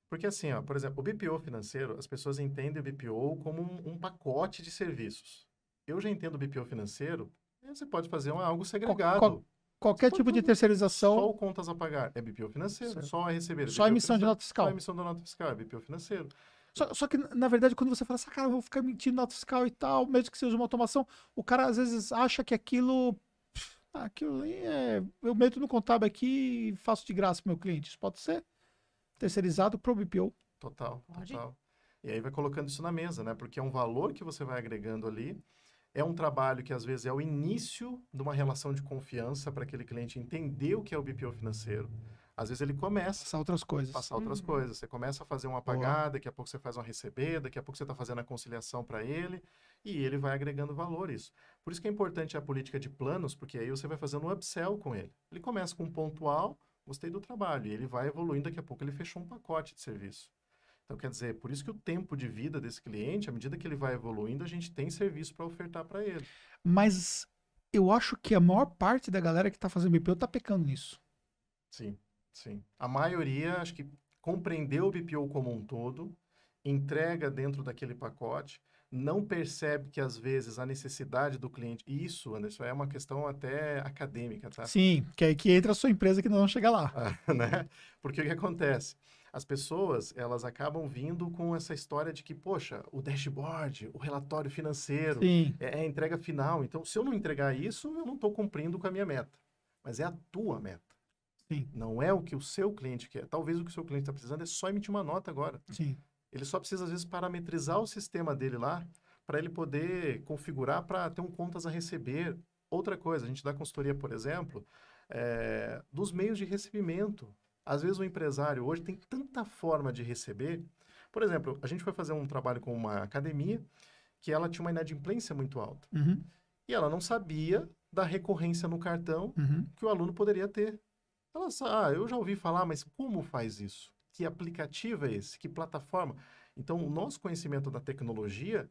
S2: Porque assim, ó, por exemplo, o BPO financeiro, as pessoas entendem o BPO como um, um pacote de serviços. Eu já entendo o BPO financeiro você pode fazer um, algo segregado.
S1: Qualquer tipo de então, terceirização. Só o
S2: contas a pagar é BPO financeiro, certo. só a receber. É só a emissão de nota fiscal. Só a emissão da nota fiscal é BPO financeiro.
S1: Só, só, que, na verdade, quando você fala assim, ah, cara, eu vou ficar mentindo nota fiscal e tal, mesmo que seja uma automação, o cara às vezes acha que aquilo. Ah, aquilo aquilo é. Eu meto no contábil aqui e faço de graça para meu cliente. Isso pode ser terceirizado para o BPO.
S2: Total, total. Pode? E aí vai colocando isso na mesa, né? Porque é um valor que você vai agregando ali é um trabalho que às vezes é o início de uma relação de confiança para aquele cliente entender o que é o BPO financeiro. Às vezes ele começa. Passar outras coisas. Passar outras uhum. coisas. Você começa a fazer uma pagada, daqui a pouco você faz uma recebida, daqui a pouco você está fazendo a conciliação para ele e ele vai agregando valor isso. Por isso que é importante a política de planos, porque aí você vai fazendo um upsell com ele. Ele começa com um pontual, gostei do trabalho, e ele vai evoluindo, daqui a pouco ele fechou um pacote de serviço. Então, quer dizer, por isso que o tempo de vida desse cliente, à medida que ele vai evoluindo, a gente tem serviço para ofertar para ele.
S1: Mas eu acho que a maior parte da galera que está fazendo BPO está
S2: pecando nisso. Sim, sim. A maioria, acho que compreendeu o BPO como um todo, entrega dentro daquele pacote, não percebe que às vezes a necessidade do cliente. Isso, Anderson, é uma questão até acadêmica, tá? Sim, que é aí
S1: que entra a sua empresa que não chega lá. Ah, [LAUGHS] né?
S2: Porque o que acontece? as pessoas elas acabam vindo com essa história de que, poxa, o dashboard, o relatório financeiro, é, é, a entrega final. Então, se eu não entregar isso, eu não estou cumprindo com a minha meta. Mas é a tua meta. Sim. Não é o que o seu cliente quer. Talvez o que o seu cliente está precisando é só emitir uma nota agora. Sim. Ele só precisa, às vezes, parametrizar o sistema dele lá para ele poder configurar para ter um contas a receber. Outra coisa, a gente dá consultoria, por exemplo, é, dos meios de recebimento às vezes o empresário hoje tem tanta forma de receber. Por exemplo, a gente foi fazer um trabalho com uma academia que ela tinha uma inadimplência muito alta. Uhum. E ela não sabia da recorrência no cartão uhum. que o aluno poderia ter. Ela ah, eu já ouvi falar, mas como faz isso? Que aplicativo é esse? Que plataforma? Então, o nosso conhecimento da tecnologia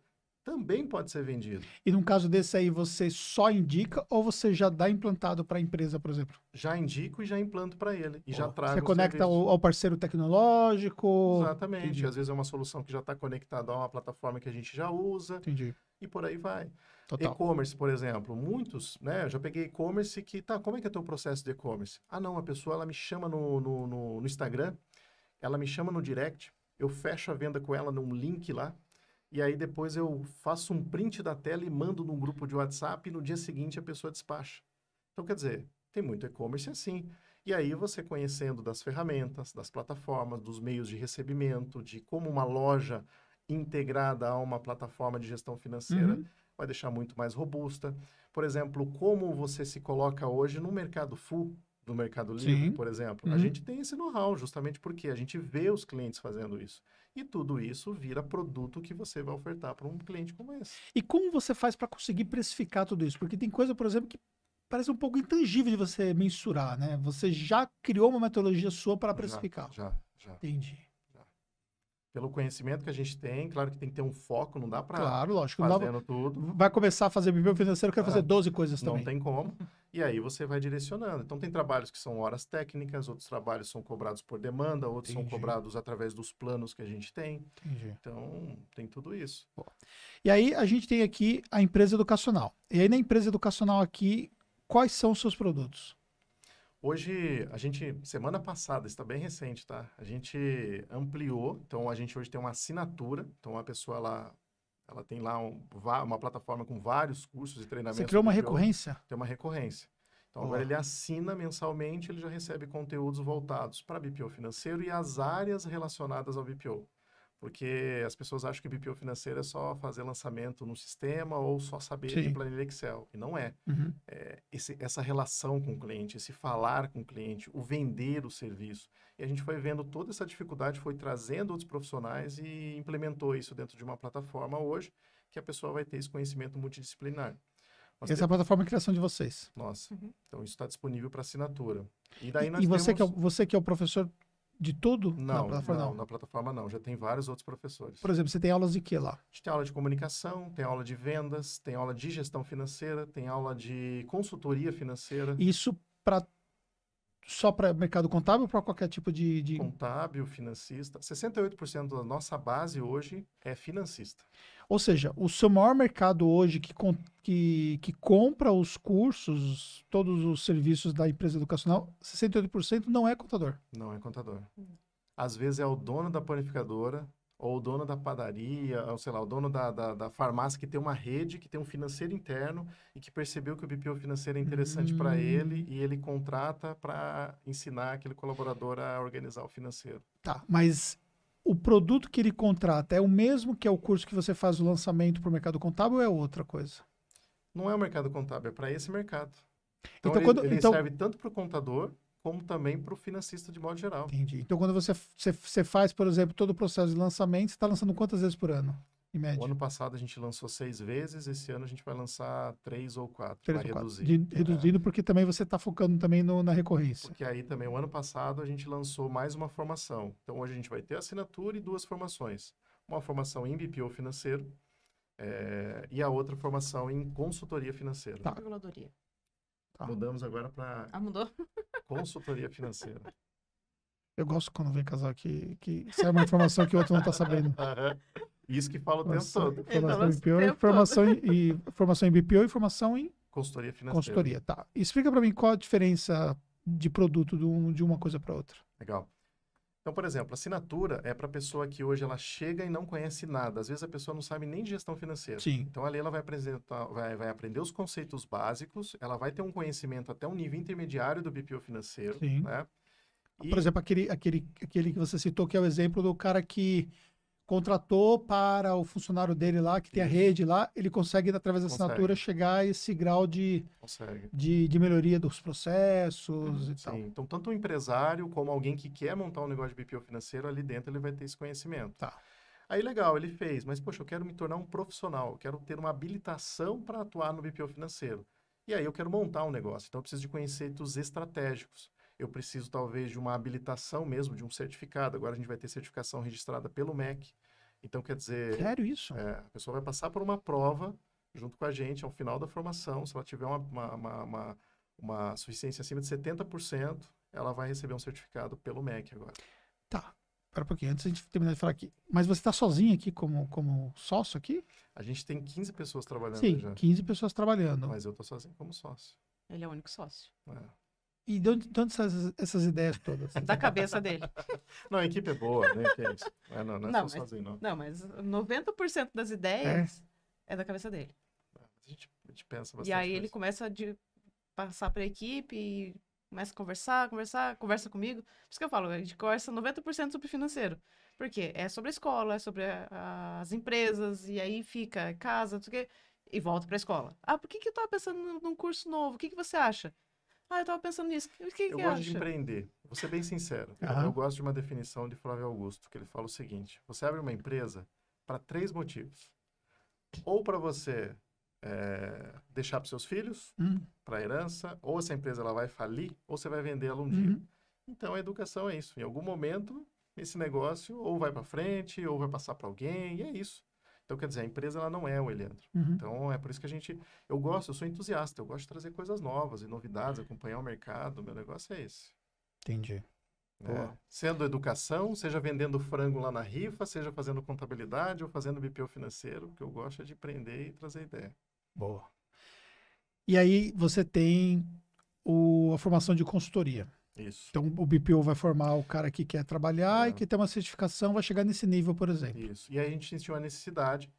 S2: também pode ser vendido.
S1: E num caso desse aí, você só indica ou você já dá implantado para a empresa, por exemplo? Já
S2: indico e já implanto para ele. E oh, já trago. Você conecta ao, ao,
S1: parceiro tecnológico. Exatamente. Entendi. Às
S2: vezes é uma solução que já está conectada a uma plataforma que a gente já usa. Entendi. E por aí vai. E-commerce, por exemplo, muitos, né? Eu já peguei e-commerce que, tá, como é que é o teu processo de e-commerce? Ah, não, a pessoa, ela me chama no, no, no, no Instagram, ela me chama no direct, eu fecho a venda com ela num link lá, e aí depois eu faço um print da tela e mando num grupo de WhatsApp e no dia seguinte a pessoa despacha. Então, quer dizer, tem muito e-commerce assim. E aí você conhecendo das ferramentas, das plataformas, dos meios de recebimento, de como uma loja integrada a uma plataforma de gestão financeira uhum. vai deixar muito mais robusta. Por exemplo, como você se coloca hoje no mercado full do Mercado Livre, Sim. por exemplo. Uhum. A gente tem esse know-how justamente porque a gente vê os clientes fazendo isso. E tudo isso vira produto que você vai ofertar para um cliente como esse. E
S1: como você faz para conseguir precificar tudo isso? Porque tem coisa, por exemplo, que parece um pouco intangível de você mensurar, né? Você já criou uma metodologia sua para precificar. Já, já. já. Entendi
S2: pelo conhecimento que a gente tem, claro que tem que ter um foco, não dá para Claro, lógico, fazendo não dá, tudo. Vai
S1: começar a fazer bebê financeiro, quero ah, fazer 12 coisas também. Não
S2: tem como. E aí você vai direcionando. Então tem trabalhos que são horas técnicas, outros trabalhos são cobrados por demanda, outros Entendi. são cobrados através dos planos que a gente tem. Entendi. Então tem tudo isso.
S1: E aí a gente tem aqui a empresa educacional. E aí na empresa educacional aqui, quais são os seus produtos?
S2: Hoje, a gente, semana passada, está bem recente, tá? A gente ampliou, então a gente hoje tem uma assinatura, então a pessoa lá ela tem lá um, uma plataforma com vários cursos e treinamentos. Você criou uma recorrência? Tem uma recorrência. Então, Boa. agora ele assina mensalmente, ele já recebe conteúdos voltados para BPO financeiro e as áreas relacionadas ao BPO. Porque as pessoas acham que BPO financeiro é só fazer lançamento no sistema ou só saber Sim. de planilha Excel. E não é. Uhum. é esse, essa relação com o cliente, esse falar com o cliente, o vender o serviço. E a gente foi vendo toda essa dificuldade, foi trazendo outros profissionais e implementou isso dentro de uma plataforma hoje que a pessoa vai ter esse conhecimento multidisciplinar. Mas Essa tem... É plataforma é
S1: criação de vocês.
S2: Nossa. Uhum. Então isso está disponível para assinatura. E, daí e, e você,
S1: temos... que é, você que é o professor de tudo não, na plataforma? Não, não,
S2: na plataforma não. Já tem vários outros professores. Por exemplo,
S1: você tem aulas de que lá? A
S2: gente tem aula de comunicação, tem aula de vendas, tem aula de gestão financeira, tem aula de consultoria financeira. Isso para
S1: só para mercado contábil ou para qualquer tipo de, de,
S2: Contábil, financista. 68% da nossa base hoje é financista.
S1: Ou seja, o seu maior mercado hoje que, que, que compra os cursos, todos os serviços da empresa educacional, 68% não é contador.
S2: Não é contador. Às vezes é o dono da planificadora, ou o dono da padaria, ou sei lá, o dono da, da, da, farmácia que tem uma rede, que tem um financeiro interno e que percebeu que o BPO financeiro é interessante para ele hum. e ele contrata para ensinar aquele colaborador a organizar o financeiro.
S1: Tá, mas o produto que ele contrata é o mesmo que é o curso que você faz o lançamento para o mercado contábil ou é outra coisa?
S2: Não é o mercado contábil, é para esse mercado.
S1: Então, então ele, quando, ele então... serve
S2: tanto para o contador como também para o financista de modo geral. Entendi. Então,
S1: quando você, você, você faz, por exemplo, todo o processo de lançamento, você está lançando quantas vezes por ano,
S2: em média? O ano passado a gente lançou seis vezes, esse ano a gente vai lançar três ou quatro, três vai ou reduzir. reduzindo, é.
S1: porque também você está focando também no, na recorrência.
S2: Porque aí também, o ano passado, a gente lançou mais uma formação. Então, hoje a gente vai ter assinatura e duas formações. Uma formação em BPO financeiro, é, e a outra formação em consultoria financeira. Tá. Reguladoria. Tá. Mudamos agora para. Ah, mudou? [LAUGHS] Consultoria financeira.
S1: Eu gosto quando vem casal que, que sai uma informação que o outro não está sabendo.
S2: [LAUGHS] Isso que fala o tempo todo. Informação em BPO,
S1: informação em, e, informação em BPO, informação em. Consultoria financeira. Consultoria, tá. Explica para mim qual a diferença de produto de, um, de uma coisa para outra.
S2: Legal. Então, por exemplo, assinatura é para a pessoa que hoje ela chega e não conhece nada. Às vezes a pessoa não sabe nem de gestão financeira. Sim. Então ali ela vai apresentar, vai, vai aprender os conceitos básicos, ela vai ter um conhecimento até um nível intermediário do BPO financeiro, Sim. né? E... Por exemplo,
S1: aquele, aquele, aquele que você citou que é o exemplo do cara que contratou para o funcionário dele lá, que tem a rede lá, ele consegue, através da assinatura, consegue. chegar a esse grau de, de, de, melhoria dos processos
S2: hum, e sim. tal. Então, tanto o empresário como alguém que quer montar um negócio de BPO financeiro, ali dentro ele vai ter esse conhecimento. Tá. Aí, legal, ele fez, mas, poxa, eu quero me tornar um profissional, eu quero ter uma habilitação para atuar no BPO financeiro. E aí eu quero montar um negócio, então eu preciso de conceitos estratégicos eu preciso talvez de uma habilitação mesmo, de um certificado. Agora a gente vai ter certificação registrada pelo MEC. Então, quer dizer. Sério isso? É, a pessoa vai passar por uma prova junto com a gente ao final da formação. Se ela tiver uma, uma, uma, uma, uma suficiência acima de 70%, ela vai receber um certificado pelo MEC agora.
S1: Tá. Espera um pouquinho, antes a gente terminar de falar aqui. Mas você está sozinho aqui como, como
S2: sócio aqui? A gente tem 15 pessoas trabalhando Sim, já. 15 pessoas trabalhando. Mas eu estou sozinho como sócio. Ele é o único sócio. É.
S1: E de onde, de onde essas, essas ideias todas? [LAUGHS] Da cabeça
S2: dele. [LAUGHS] não, a equipe é boa, né? Que é isso. É,
S3: não, não é não, só mas, sozinho, não. Não, mas 90% das ideias é, é da cabeça dele.
S2: É, a gente, a gente pensa bastante. E aí ele
S3: começa a de passar para a equipe e começa a conversar, conversar, conversa comigo. Por isso que eu falo, a gente conversa 90% sobre financeiro. Porque é sobre a escola, é sobre a, as empresas, e aí fica casa, não sei o quê, e volta para a escola. Ah, por que que eu tava pensando num curso novo? O que que você acha? Ah, eu tava pensando nisso. O que eu gosto acha? de empreender.
S2: Vou ser bem sincero. Uhum. Eu gosto de uma definição de Flávio Augusto, que ele fala o seguinte: você abre uma empresa para três motivos. Ou para você é, deixar para seus filhos, uhum. para herança, ou essa empresa ela vai falir, ou você vai vender ela um dia. Uhum. Então a educação é isso. Em algum momento, esse negócio ou vai para frente, ou vai passar para alguém, e é isso. Então, quer dizer, a empresa ela não é o Eleandro. Uhum. Então, é por isso que a gente... Eu gosto, eu sou entusiasta, eu gosto de trazer coisas novas e novidades, acompanhar o mercado, meu negócio é esse.
S1: Entendi. É.
S2: Sendo educação, seja vendendo frango lá na rifa, seja fazendo contabilidade ou fazendo BPO financeiro, o que eu gosto é de aprender e trazer ideia. Boa.
S1: E aí você tem o, a formação de consultoria. Isso. Então o BPO vai formar o cara que quer trabalhar é. e que tem uma certificação vai chegar nesse
S2: nível, por exemplo. Isso. E aí a gente sentiu a necessidade,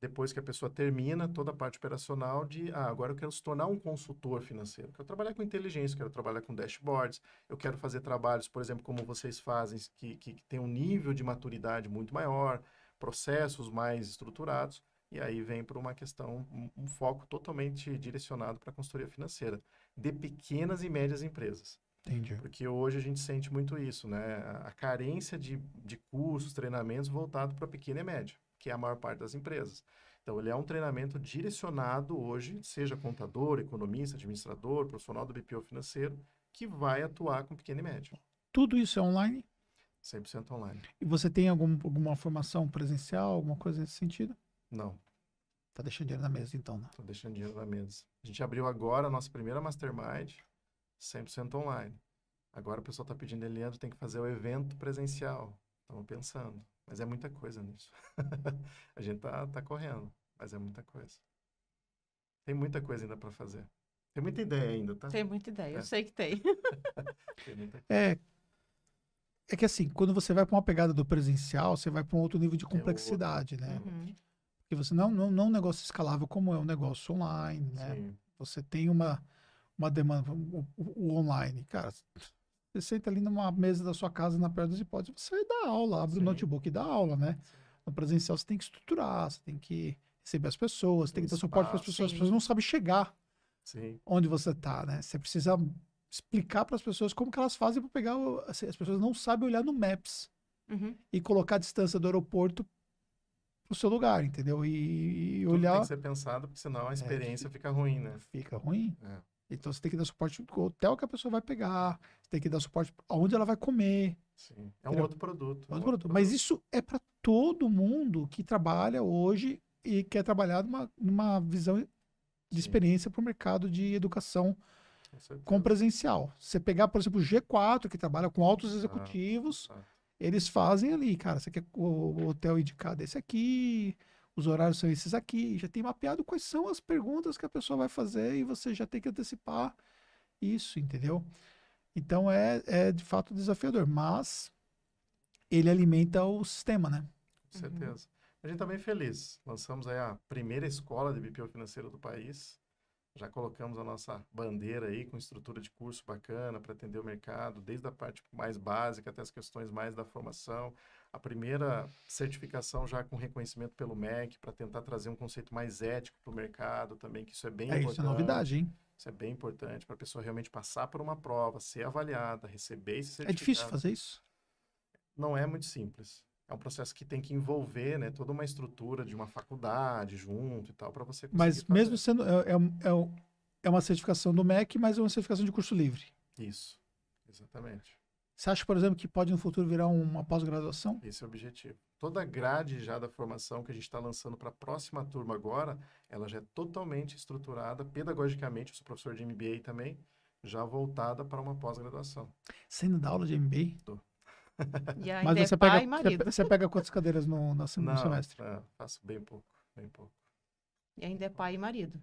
S2: depois que a pessoa termina toda a parte operacional, de ah, agora eu quero se tornar um consultor financeiro. Quero trabalhar com inteligência, quero trabalhar com dashboards, eu quero fazer trabalhos, por exemplo, como vocês fazem, que, que, que tem um nível de maturidade muito maior, processos mais estruturados. E aí vem para uma questão, um foco totalmente direcionado para a consultoria financeira, de pequenas e médias empresas. Entendi. Porque hoje a gente sente muito isso, né? A carência de, de cursos, treinamentos voltado para pequena e média, que é a maior parte das empresas. Então, ele é um treinamento direcionado hoje, seja contador, economista, administrador, profissional do BPO financeiro, que vai atuar com pequeno e médio.
S1: Tudo isso é online?
S2: 100% online.
S1: E você tem algum, alguma formação presencial, alguma coisa nesse sentido? Não. Tá deixando dinheiro na mesa, então, né? Tô tá
S2: deixando dinheiro na mesa. A gente abriu agora a nossa primeira mastermind, 100% online. Agora o pessoal está pedindo, Leandro, tem que fazer o evento presencial. Estamos pensando. Mas é muita coisa nisso. [LAUGHS] a gente tá, tá correndo, mas é muita coisa. Tem muita coisa ainda para fazer. Tem muita ideia ainda, tá? Tem muita ideia, é. eu
S3: sei que tem. [LAUGHS] [LAUGHS]
S1: tem é, é que assim, quando você vai para uma pegada do presencial, você vai para um outro nível de é complexidade, né? né? Uhum. Porque você não, não, não é um negócio escalável como é um negócio online, né? Sim. Você tem uma uma demanda, o, o online, cara. Você senta ali numa mesa da sua casa, na perna das hipóteses, você dá aula, abre Sim. o notebook e dá aula, né? No presencial você tem que estruturar, você tem que receber as pessoas, tem, tem que dar suporte para as pessoas, as pessoas não sabem chegar Sim. onde você está, né? Você precisa explicar para as pessoas como que elas fazem para pegar, o... Assim, as pessoas não sabem olhar no Maps uhum. e colocar a distância do aeroporto pro seu lugar,
S2: entendeu? E, e olhar. Tudo tem que ser pensado, porque senão a é, experiência é, fica ruim, né? Fica ruim. É.
S1: Então você tem que dar suporte pro hotel que a pessoa vai pegar, você tem que dar suporte aonde ela vai comer.
S2: Sim. É um outro produto. É outro produto.
S1: Mas isso é para todo mundo que trabalha hoje e quer trabalhar numa, numa visão de Sim. experiência para o mercado de educação com, com presencial. Você pegar, por exemplo, o G4, que trabalha com altos ah, executivos, ah, eles fazem ali, cara, você quer o hotel indicado esse aqui, os horários são esses aqui, já tem mapeado quais são as perguntas que a pessoa vai fazer e você já tem que antecipar isso, entendeu? Então é, é de fato desafiador, mas ele alimenta o sistema, né?
S2: Com uhum. certeza. A gente está bem feliz. Lançamos aí a primeira escola de BPO financeiro do país. Já colocamos a nossa bandeira aí com estrutura de curso bacana para atender o mercado, desde a parte mais básica até as questões mais da formação, a primeira certificação já com reconhecimento pelo MEC para tentar trazer um conceito mais ético para o mercado também, que isso é bem é, importante. Isso é novidade, hein? Isso é bem importante para a pessoa realmente passar por uma prova, ser avaliada, receber esse certificado. É difícil fazer isso? Não é muito simples. É um processo que tem que envolver né, toda uma estrutura de uma faculdade junto e tal para você conseguir. Mas fazer. mesmo
S1: sendo. É, é, é, é uma certificação do MEC, mas é uma certificação de curso livre.
S2: Isso, exatamente.
S1: Você acha, por exemplo, que pode no futuro virar uma pós-graduação?
S2: Esse é o objetivo. Toda a grade já da formação que a gente está lançando para a próxima turma agora, ela já é totalmente estruturada pedagogicamente. Eu sou professor de MBA também, já voltada para uma pós-graduação.
S1: Você ainda dá aula de MBA? Estou. [LAUGHS] Mas é você, é pega, você pega quantas cadeiras no, no, não, semestre?
S2: Não, é, faço bem pouco, bem pouco.
S3: E ainda é pai e marido.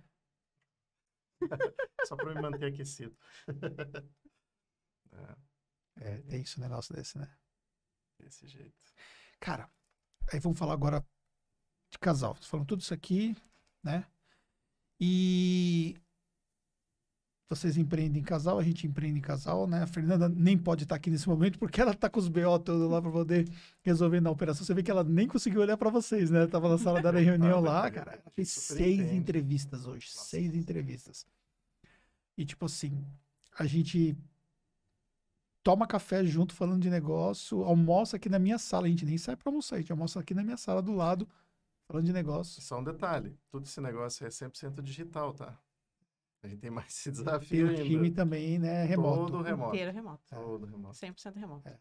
S2: [LAUGHS] Só para me manter aquecido. [LAUGHS] é.
S1: É, isso um negócio desse, né? Desse jeito. Cara, aí vamos falar agora de casal. Vocês falam tudo isso aqui, né? E vocês empreendem em casal, a gente empreende em casal, né? A Fernanda nem pode estar aqui nesse momento porque ela está com os BO lá para poder resolver na operação. Você vê que ela nem conseguiu olhar para vocês, né? Tava na sala da reunião lá, [LAUGHS] ah, cara. Ela fez seis entrevistas hoje, Nossa. seis entrevistas. E tipo assim, a gente toma café junto falando de negócio, almoça aqui na minha sala. A gente nem sai para almoçar, a gente almoça aqui na minha sala do lado falando de negócio.
S2: Só um detalhe, todo esse negócio é 100% digital, tá? A gente tem mais esse [LAUGHS] desafio e o time ainda.
S1: também, né, remoto. Todo remoto. Inteiro
S2: remoto. Todo remoto. 100% remoto. É.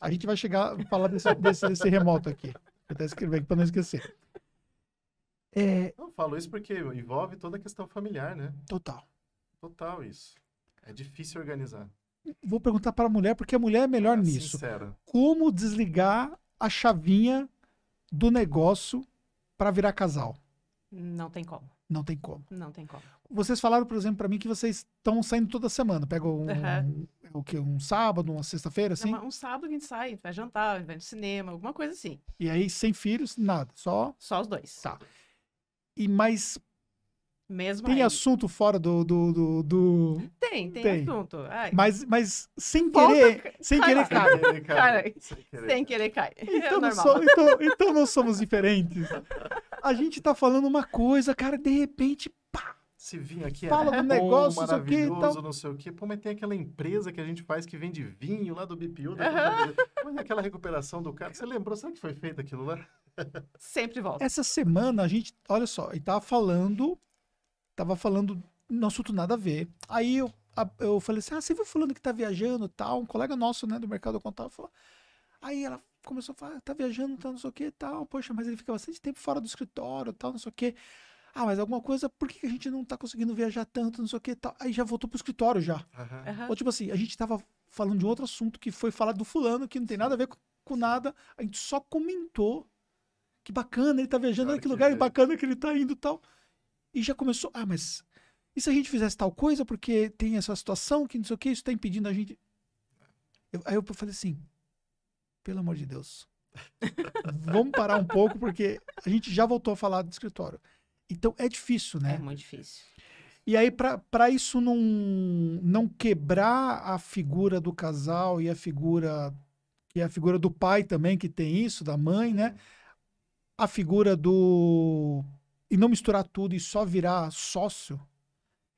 S2: A
S1: gente vai chegar a falar desse, desse, desse remoto aqui. Vou até escrever aqui para não esquecer. É...
S2: Não, falo isso porque envolve toda a questão familiar, né? Total. Total isso. É difícil organizar
S1: vou perguntar para a mulher, porque a mulher é melhor é, nisso. Sincero. Como desligar a chavinha do negócio para virar casal?
S3: Não tem como. Não tem como. Não
S1: tem como. Vocês falaram, por exemplo, para mim que vocês estão saindo toda semana. Pega um, uhum. um, o que, um sábado, uma sexta-feira, assim? Não,
S3: um sábado a gente sai, vai jantar, vai no cinema, alguma coisa assim.
S1: E aí, sem filhos, nada, só? Só os dois. Tá. E mas
S3: mesmo tem aí. assunto
S1: fora do, do, do, do... Tem, tem, tem,
S3: assunto. Ai. Mas,
S1: mas sem Volta, querer, sem querer cai. Sem, cai.
S3: sem querer cai. É então, é não so, então,
S1: então não somos diferentes. A gente tá falando uma coisa, cara, de repente, pá,
S2: se vinho aqui fala é do negócio, maravilhoso, não sei o que, não sei o quê. Pô, mas tem aquela empresa que a gente faz que vende vinho lá do BPU. uhum. Mas é aquela recuperação do cara, você lembrou? Será que foi feito aquilo lá? Sempre volta. Essa semana
S1: a gente, olha só, e tava falando tava falando no assunto nada a ver. Aí eu, a, eu falei assim: ah, você viu fulano que tá viajando tal? Um colega nosso, né, do mercado contava falou. Aí ela começou a falar, ah, tá viajando, tá não sei o que tal, poxa, mas ele fica bastante tempo fora do escritório, tal, não sei o que. Ah, mas alguma coisa, por que a gente não tá conseguindo viajar tanto, não sei o que tal? Aí já voltou pro escritório já. Uhum. Ou tipo assim, a gente tava falando de um outro assunto que foi falar do fulano, que não tem nada a ver com, com nada, a gente só comentou que bacana, ele tá viajando, claro olha que, lugar e bacana que ele tá indo tal e já começou. Ah, mas e se a gente fizesse tal coisa porque tem essa situação que não sei o que, isso está impedindo a gente. Eu, aí eu falei assim: pelo amor de Deus, [LAUGHS] vamos parar um pouco porque a gente já voltou a falar do escritório. Então é difícil, né? É muito difícil. E aí, para isso não, não quebrar a figura do casal e a figura e a figura do pai também, que tem isso, da mãe, né? A figura do e não misturar tudo e só virar sócio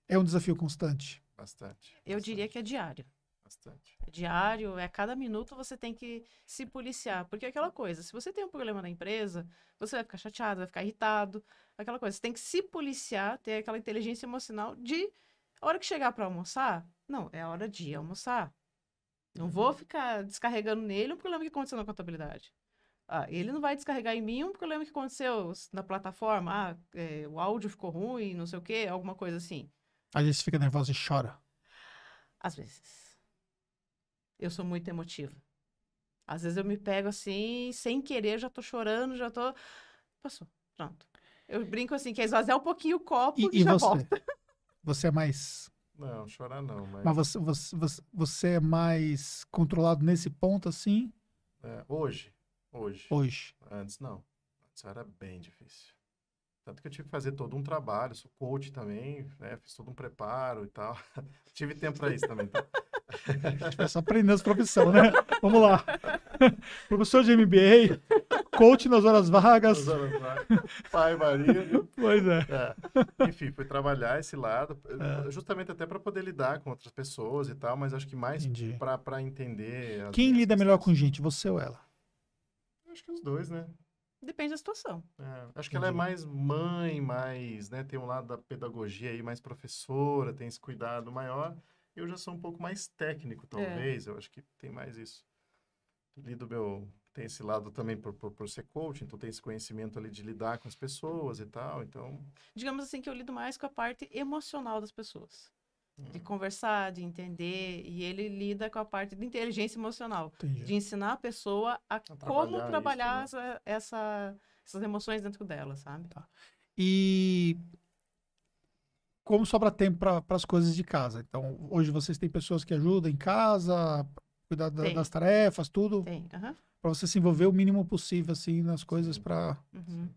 S1: é um desafio constante.
S2: Bastante.
S3: Eu bastante. diria que é diário. Bastante. É diário, é cada minuto você tem que se policiar. Porque é aquela coisa, se você tem um problema na empresa, você vai ficar chateado, vai ficar irritado, aquela coisa. Você tem que se policiar, ter aquela inteligência emocional de a hora que chegar para almoçar, não, é a hora de almoçar. Não vou uhum. ficar descarregando nele um problema que aconteceu na contabilidade. Ah, ele não vai descarregar em mim um problema que aconteceu na plataforma. Ah, é, o áudio ficou ruim, não sei o quê, alguma coisa assim.
S1: Aí você fica nervosa e chora.
S3: Às vezes. Eu sou muito emotiva. Às vezes eu me pego assim, sem querer, já tô chorando, já tô. Passou, pronto. Eu brinco assim, que é esvaziar um pouquinho o copo e, e já você? volta.
S1: [LAUGHS] Você é mais.
S2: Não, chorar não, mas. Mas você,
S1: você, você, você é mais controlado nesse ponto assim?
S2: É, hoje. Hoje. Hoje. Antes não. Antes era bem difícil. Tanto que eu tive que fazer todo um trabalho, sou coach também, né? Fiz todo um preparo e tal. [LAUGHS] tive tempo para isso também, tá? [LAUGHS] Tipo, é
S1: só aprendendo as profissão, né? Vamos lá. [LAUGHS] Professor de MBA, coach nas horas vagas. Nas horas vagas.
S2: Pai, marido. Pois é. é. Enfim, fui trabalhar esse lado, eh, é. justamente até para poder lidar com outras pessoas e tal, mas acho que mais para entender. Quem
S1: lida melhor com gente, você ou ela?
S2: Acho que é os dois, né?
S3: Depende da situação.
S2: É, acho que ela é mais mãe, mais, né? Tem um lado da pedagogia aí, mais professora, tem esse cuidado maior. Eu já sou um pouco mais técnico, é. talvez. É. Eu acho que tem mais isso. Lido meu. Tem esse lado também por, por, por ser coach, então tem esse conhecimento ali de lidar com as pessoas e tal. Então.
S3: Digamos assim que eu lido mais com a parte emocional das pessoas de uhum. conversar, de entender, e ele lida com a parte de inteligência emocional, Entendi. de ensinar a pessoa a, como trabalhar, isso, né? essa, essa, essas emoções dentro dela, sabe? Tá.
S1: E como sobra tempo para as coisas de casa? Então, hoje vocês têm pessoas que ajudam em casa, cuidar da, das tarefas, tudo? Tem, uhum. Para você se envolver o mínimo possível, assim, nas coisas para... Uhum.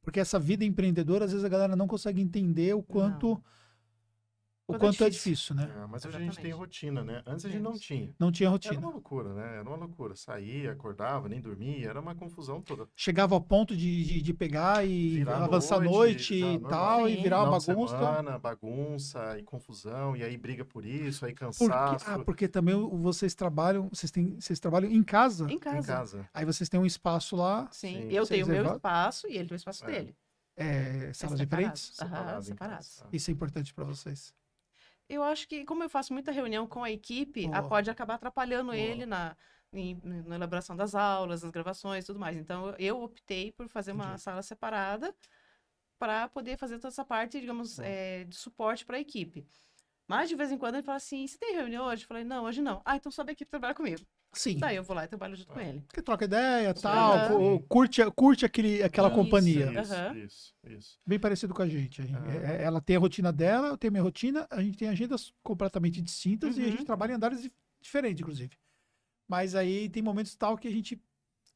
S1: Porque essa vida empreendedora, às vezes a galera não consegue entender o quanto... Não
S2: o quanto é difícil, é difícil né? É, mas Exatamente. a gente tem rotina, né? Antes a gente não tinha. Não tinha rotina. Era uma loucura, né? Era uma loucura. Saía, acordava, nem dormia, era uma confusão toda.
S1: Chegava ao ponto de, de, de pegar e virar avançar noite, noite tá, e tal, e virar uma bagunça. Semana,
S2: bagunça e confusão, e aí briga por isso, aí cansaço. Porque, ah,
S1: porque também vocês trabalham, vocês, têm, vocês trabalham em casa. Em casa. Em casa. Aí vocês têm um espaço lá. Sim, sim. eu tenho o meu
S3: espaço e ele tem o espaço é. dele.
S1: É, salas é separado, diferentes? Separadas. separados. É. Isso é importante para vocês
S3: eu acho que, como eu faço muita reunião com a equipe, a pode acabar atrapalhando ele na, em, na elaboração das aulas, nas gravações e tudo mais. Então, eu optei por fazer Entendi. uma sala separada para poder fazer toda essa parte, digamos, é, de suporte para a equipe. Mas de vez em quando ele fala assim: você tem reunião hoje? Eu falei: não, hoje não. Ah, então sobe a equipe trabalhar comigo. Sim. Daí eu vou lá e trabalho junto ah. com ele. Porque
S1: troca ideia, Sim. Uhum. tal, curte, curte aquele, aquela isso, companhia. Isso, uhum.
S2: isso, isso,
S1: Bem parecido com a gente. A gente é, é, Ela tem a rotina dela, eu tenho a minha rotina, a gente tem agendas completamente distintas e a gente uhum. trabalha em andares diferentes, inclusive. Mas aí tem momentos tal que a gente.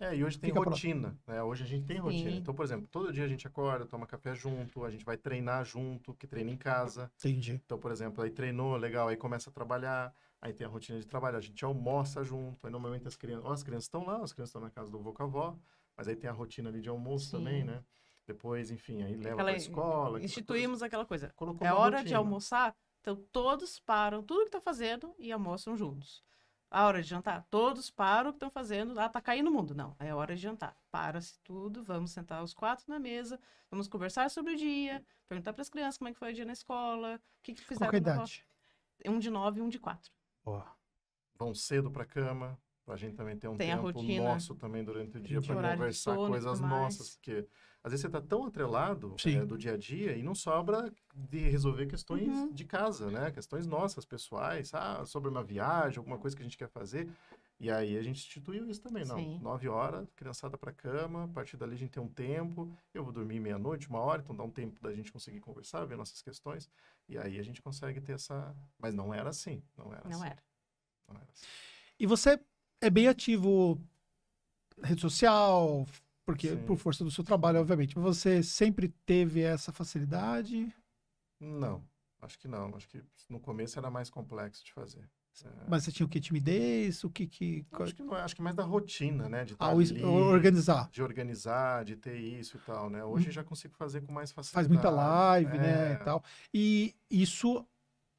S1: É, e hoje tem rotina,
S2: né? Hoje a gente tem rotina. Então, por exemplo, todo dia a gente acorda, toma café junto, a gente vai treinar junto, que treina em casa. Entendi. Então, por exemplo, aí treinou, legal, aí começa a trabalhar Aí tem a rotina de trabalho, a gente almoça junto, aí normalmente as crianças, ó, as crianças estão lá, as crianças estão na casa do vovô, a mas aí tem a rotina ali de almoço Sim. também, né? Depois, enfim, aí leva aquela, pra escola. Instituímos coisa. aquela coisa. Colocou é hora rotina. de
S3: almoçar, então todos param tudo que estão tá fazendo e almoçam juntos. A hora de jantar, todos param o que estão fazendo, ah, tá caindo o mundo. Não, é hora de jantar. Para-se tudo, vamos sentar os quatro na mesa, vamos conversar sobre o dia, perguntar para as crianças como é que foi o dia na escola, o que, que fizeram Qual é a idade? Um de nove e um de quatro
S2: ó, vão cedo para cama, para a gente também ter um Tem tempo nosso também durante o dia para conversar sono, coisas nossas, porque às vezes você está tão atrelado é, do dia a dia e não sobra de resolver questões uhum. de casa, né? Questões nossas, pessoais, ah, sobre uma viagem, alguma coisa que a gente quer fazer. E aí a gente instituiu isso também, não. Sim. Nove horas, criançada para cama, a partir dali a gente tem um tempo, eu vou dormir meia-noite, uma hora, então dá um tempo da gente conseguir conversar, ver nossas questões, e aí a gente consegue ter essa... Mas não era assim, não era Não, assim. era. não
S1: era. Assim. E você é bem ativo rede social, porque Sim. por força do seu trabalho, obviamente. Você sempre teve essa facilidade?
S2: Não, acho que não. Acho que no começo era mais complexo de fazer. Mas você tinha o que? Timidez?
S1: O que que... Acho que,
S2: acho que mais da rotina, né? De ah, tá ali, organizar. De organizar, de ter isso e tal, né? Hoje hum. já consigo fazer com mais facilidade. Faz muita live, né, é... né? E tal.
S1: E isso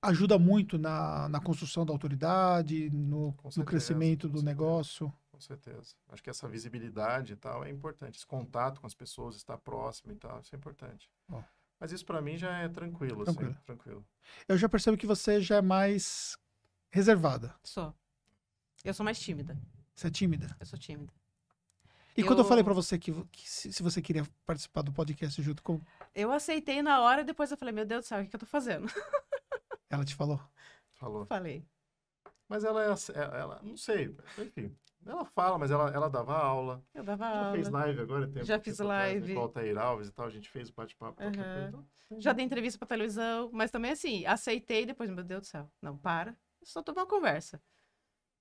S1: ajuda muito na, na construção da autoridade, no, certeza, no crescimento do negócio.
S2: Com certeza. Acho que essa visibilidade e tal é importante. Esse contato com as pessoas, estar próximo e tal, isso é importante. Mas isso para mim já é tranquilo, assim, tranquilo. Assim, tranquilo.
S1: Eu já percebo que você já é mais reservada. Sou. Eu sou mais tímida. Você é tímida? Eu sou tímida. E eu... quando eu falei para você que, que se, você queria participar do podcast junto com.
S3: Eu aceitei na hora e depois eu falei, meu Deus do céu, o que, eu tô fazendo? [LAUGHS]
S2: Ela te falou? Falou. Falei. Mas ela é, é. Ela, não sei, enfim. Ela fala, mas ela, ela dava aula.
S3: Eu dava já aula. Já fez
S2: live agora, tem Já fiz tá live. volta né, Alves e tal, a gente fez bate-papo. Uhum. Então,
S3: já tá dei entrevista pra televisão, mas também assim, aceitei depois, meu Deus do céu. Não, para só tomar uma conversa.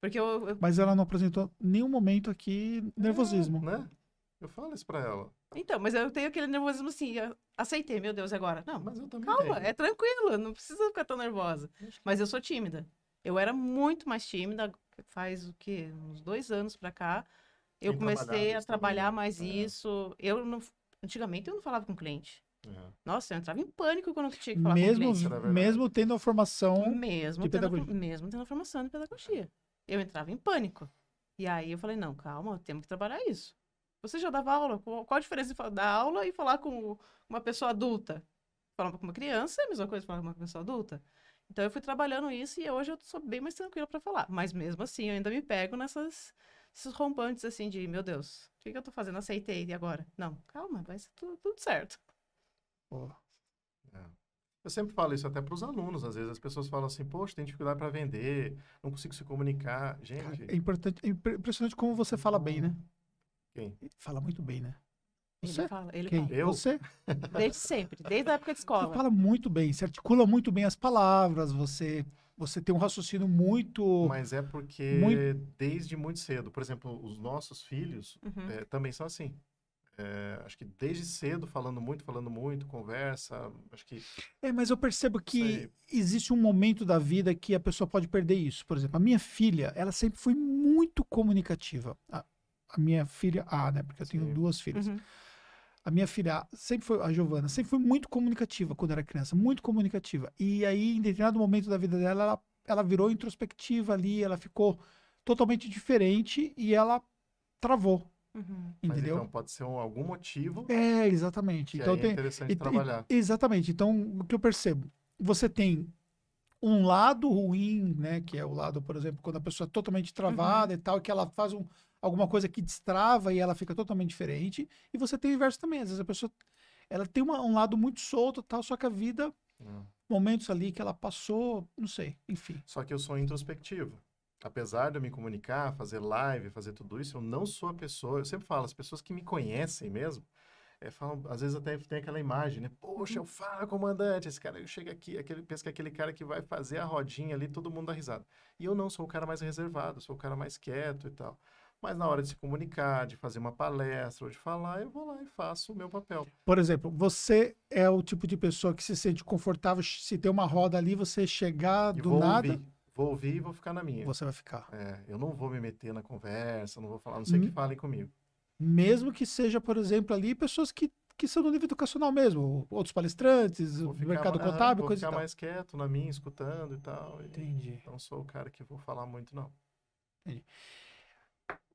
S3: Porque eu, eu... Mas
S1: ela não apresentou nenhum momento aqui nervosismo. É, né? Eu falo isso pra ela.
S3: Então, mas eu tenho aquele nervosismo assim, aceitei, meu Deus, agora. Não, mas eu também calma, tenho. é tranquilo, não precisa ficar tão nervosa. Mas eu sou tímida. Eu era muito mais tímida, faz o quê? Uns dois anos pra cá. Eu Tem comecei a trabalhar também. Né? mais é. isso. Eu não... Antigamente eu não falava com cliente. Uhum. Nossa, eu entrava em pânico quando eu tinha que falar mesmo, com o cliente. Mesmo
S1: tendo a formação mesmo de tendo, pedagogia.
S3: Mesmo tendo a formação de pedagogia. Eu entrava em pânico. E aí eu falei, não, calma, temos que trabalhar isso. Você já dava aula? Qual a diferença de dar aula e falar com uma pessoa adulta? Falar com uma criança é a mesma coisa falar com uma pessoa adulta. Então eu fui trabalhando isso e hoje eu sou bem mais tranquila para falar. Mas mesmo assim, eu ainda me pego nessas esses rompantes assim de, meu Deus, o que, que eu tô fazendo? Aceitei e agora? Não, calma, vai ser tudo, tudo certo.
S2: É. Eu sempre falo isso até para os alunos. Às vezes as pessoas falam assim: Poxa, tem dificuldade para vender, não consigo se comunicar. Gente. É,
S1: importante, é impressionante como você uhum. fala bem, né? Quem? Fala muito bem, né?
S3: Você? Ele fala, ele Quem? Fala. Eu? Você? Desde sempre, desde a época de escola. Você fala
S1: muito bem, você articula muito bem as palavras, você você tem um raciocínio muito. Mas é
S2: porque muito... desde muito cedo. Por exemplo, os nossos filhos uhum. é, também são assim. É, acho que desde cedo falando muito, falando muito, conversa, acho que...
S1: É, mas eu percebo que existe um momento da vida que a pessoa pode perder isso. Por exemplo, a minha filha, ela sempre foi muito comunicativa. A, a minha filha A, né? Porque eu tenho Sim. duas filhas. Uhum. A minha filha a, sempre foi, a Giovana, sempre foi muito comunicativa quando era criança, muito comunicativa. E aí, em determinado momento da vida dela, ela, ela virou introspectiva ali, ela ficou totalmente diferente e ela travou Uhum.
S2: Mas Entendeu? então pode ser um, algum motivo. É, exatamente. Que então é tem, interessante e, trabalhar. E,
S1: exatamente. Então, o que eu percebo? Você tem um lado ruim, né? Que é o lado, por exemplo, quando a pessoa é totalmente travada uhum. e tal, que ela faz um, alguma coisa que destrava e ela fica totalmente diferente. E você tem o inverso também. Às vezes a pessoa ela tem uma, um lado muito solto tal, só que a vida. Uhum. Momentos ali que ela passou, não sei,
S2: enfim. Só que eu sou introspectivo apesar de eu me comunicar, fazer live, fazer tudo isso, eu não sou a pessoa. Eu sempre falo, as pessoas que me conhecem mesmo, é, falam, às vezes até tem aquela imagem, né? Poxa, eu falo, comandante, esse cara chega aqui, aquele, pensa que é aquele cara que vai fazer a rodinha ali, todo mundo dá risada. E eu não sou o cara mais reservado, sou o cara mais quieto e tal. Mas na hora de se comunicar, de fazer uma palestra ou de falar, eu vou lá e faço o meu papel.
S1: Por exemplo, você é o tipo de pessoa que se sente confortável se tem uma roda ali, você chegar do nada
S2: vou ouvir e vou ficar na minha. Você vai ficar. É, eu não vou me meter na conversa, não vou falar, não sei o hum. que falem comigo.
S1: Mesmo que seja, por exemplo, ali pessoas que, que são do nível educacional mesmo, outros palestrantes, o mercado mais, contábil, vou ficar mais
S2: quieto na minha, escutando e tal. Entendi. E não sou o cara que vou falar muito, não. Entendi.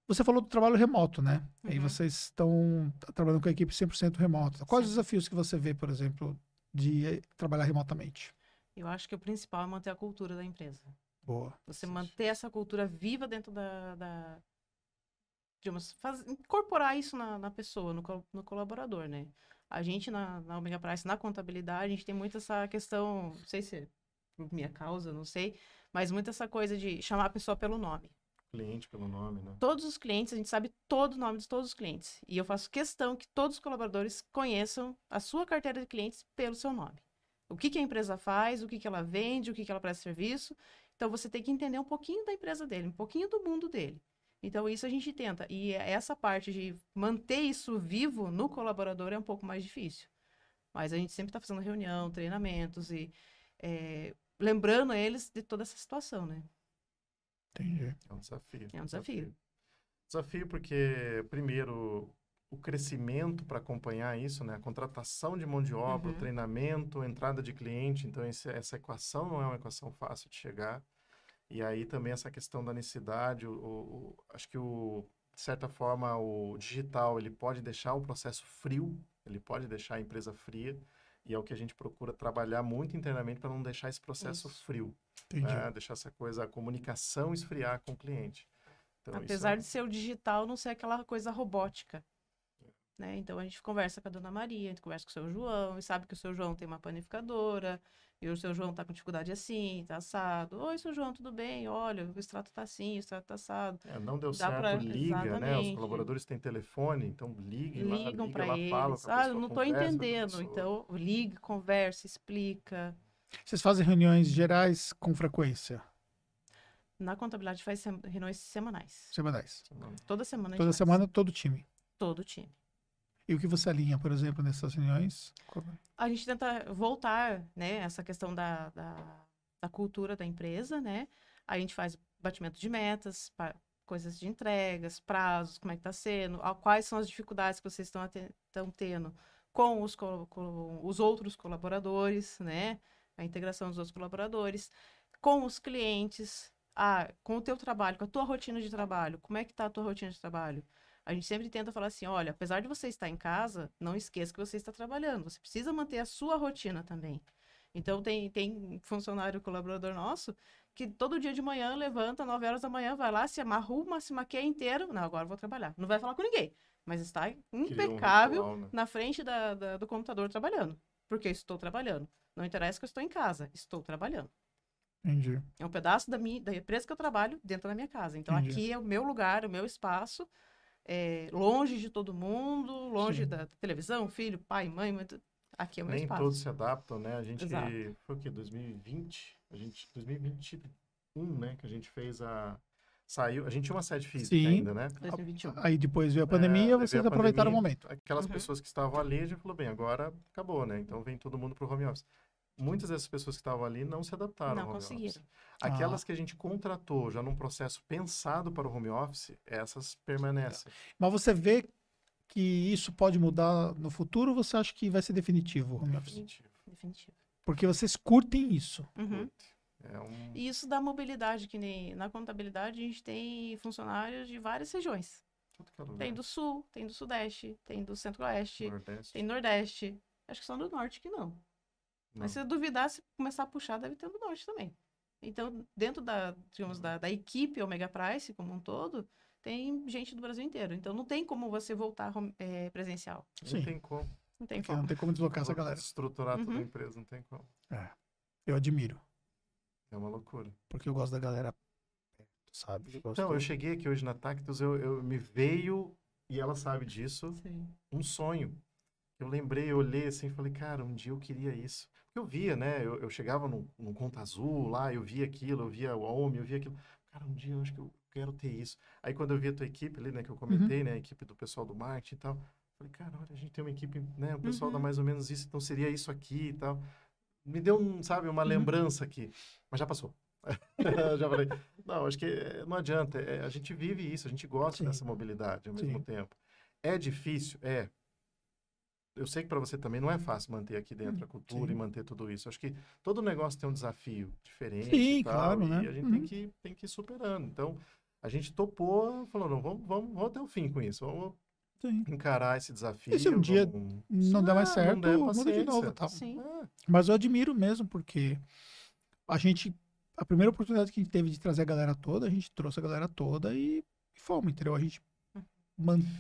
S1: Você falou do trabalho remoto, né? Uhum. Aí vocês estão trabalhando com a equipe 100% remota. Quais Sim. os desafios que você vê, por exemplo, de eh, trabalhar remotamente?
S3: Eu acho que o principal é manter a cultura da empresa. Boa. Você manter essa cultura viva dentro da. da digamos, faz, incorporar isso na, na pessoa, no, no, colaborador, né? A gente na, na Omega Price, na contabilidade, a gente tem muito essa questão, não sei se é por minha causa, não sei, mas muito essa coisa de chamar a pessoa pelo nome.
S2: Cliente pelo nome, né?
S3: Todos os clientes, a gente sabe todo o nome de todos os clientes. E eu faço questão que todos os colaboradores conheçam a sua carteira de clientes pelo seu nome o que, que, a empresa faz, o que, que ela vende, o que, que, ela presta serviço, então você tem que entender um pouquinho da empresa dele, um pouquinho do mundo dele. Então isso a gente tenta. E essa parte de manter isso vivo no colaborador é um pouco mais difícil. Mas a gente sempre está fazendo reunião, treinamentos e é, lembrando eles de toda essa situação, né?
S2: Entendi. É um desafio. É um desafio. Desafio porque, primeiro, o crescimento para acompanhar isso, né? A contratação de mão de obra, uhum. o treinamento, a entrada de cliente. Então, esse, essa equação não é uma equação fácil de chegar. E aí também essa questão da necessidade, o, o, acho que o, de certa forma o digital ele pode deixar o processo frio, ele pode deixar a empresa fria. E é o que a gente procura trabalhar muito internamente para não deixar esse processo isso. frio. Né? Deixar essa coisa, a comunicação esfriar com o cliente. Então, Apesar é... de
S3: ser o digital, não ser aquela coisa robótica. Né? Então a gente conversa com a dona Maria, a gente conversa com o seu João, e sabe que o seu João tem uma panificadora, e o seu João está com dificuldade assim, tá assado. Oi, seu João, tudo bem? Olha, o extrato está assim, o extrato está assado. É, não deu Dá certo, pra... liga, Exatamente. né? Os colaboradores
S2: têm telefone, então ligue, ligam para liga, eles. Fala, ah, eu não estou entendendo.
S3: Então, ligue, conversa, explica.
S1: Vocês fazem reuniões gerais com frequência?
S3: Na contabilidade faz reuniões semanais. Semanais. Toda semana. Toda semana,
S1: faz. todo time. Todo time. E o que você alinha, por exemplo, nessas reuniões? É?
S3: A gente tenta voltar, né, essa questão da, da, da cultura da empresa, né? A gente faz batimento de metas, pra, coisas de entregas, prazos, como é que está sendo, quais são as dificuldades que vocês estão, estão tendo com os, com os outros colaboradores, né? A integração dos outros colaboradores, com os clientes, a ah, com o teu trabalho, com a tua rotina de trabalho, como é que está a tua rotina de trabalho? A gente sempre tenta falar assim: olha, apesar de você estar em casa, não esqueça que você está trabalhando. Você precisa manter a sua rotina também. Então, tem, tem funcionário colaborador nosso que todo dia de manhã levanta, 9 horas da manhã, vai lá, se amarruma, se maquia inteiro. Não, agora vou trabalhar. Não vai falar com ninguém, mas está impecável ritual, né? na frente da, da, do computador trabalhando. Porque eu estou trabalhando. Não interessa que eu estou em casa, estou trabalhando. Entendi. É um pedaço da, minha, da empresa que eu trabalho dentro da minha casa. Então, Entendi. aqui é o meu lugar, o meu espaço é, longe de todo mundo, longe Sim. da televisão, filho, pai, mãe, muito... aqui é o meu Nem espaço. todos se
S2: adaptam, né? A gente Exato. foi o quê? 2020? A gente 2021, né, que a gente fez a saiu, a gente tinha uma sede física Sim. ainda, né? 2021. Aí depois veio a é, pandemia, é, vocês a aproveitaram o momento. Aquelas uhum. pessoas que estavam ali, já falou bem, agora acabou, né? Então vem todo mundo pro home office muitas dessas pessoas que estavam ali não se adaptaram não ao home conseguiram. office. Aquelas ah. que a gente contratou já num processo pensado para o home office, essas permanecem. Tá. Mas você vê que isso pode
S1: mudar no futuro ou você acha que vai ser definitivo? Definitivo. definitivo. Porque vocês curtem isso. Uhum.
S2: É um...
S3: Isso dá mobilidade, que nem na contabilidade a gente tem funcionários de várias regiões. É tem do sul, tem do sudeste, tem do centro-oeste, tem nordeste. Acho que são do norte que não. Mas se eu duvidar, se começar a puxar, deve ter um norte também. Então, dentro da, digamos, da, da equipe Omega Price como um todo, tem gente do Brasil inteiro. Então, não tem como você voltar é, presencial.
S2: Sim. Não tem como.
S1: Não tem como. Não tem como deslocar essa galera.
S2: Estruturar uhum. toda a uhum. empresa, não tem como. É. Eu admiro. É uma loucura. Porque
S1: eu gosto da galera
S2: perto, sabe? Eu então, eu cheguei aqui hoje na Tactus, eu, eu me veio, e ela sabe disso, Sim. um sonho. Eu lembrei, eu olhei assim e falei, cara, um dia eu queria isso. Eu via, né? Eu, eu chegava no, no Conta Azul lá, eu via aquilo, eu via o Homem, eu via aquilo. Cara, um dia eu acho que eu quero ter isso. Aí quando eu vi a tua equipe ali, né, que eu uhum. comentei, uhum. né, a equipe do pessoal do marketing e tal, falei, cara, olha, a gente tem uma equipe, né, o pessoal uhum. dá mais ou menos isso, então seria isso aqui e tal. Me deu, um, sabe, uma uhum. lembrança aqui, mas já passou. [LAUGHS] já falei, não, acho que eh, não adianta, é, a gente vive isso, a gente gosta Sim. dessa mobilidade ao mesmo tempo. É difícil? É, eu sei que para você também não é fácil manter aqui dentro a hum, cultura Sim. e manter tudo isso. Acho que todo negócio tem um desafio diferente. Sim, e tal, claro, né? E a gente tem, uhum. que, tem que ir superando. Então, a gente topou, falou, não, vamos, vamos, vamos até o fim com isso. Vamos Sim. encarar esse desafio. E se um vamos... dia
S1: não der mais é, certo, não muda de novo. Tal. Sim. É. Mas eu admiro mesmo, porque a gente... A primeira oportunidade que a gente teve de trazer a galera toda, a gente trouxe a galera toda e, e fomos, entendeu? A gente uhum. manteve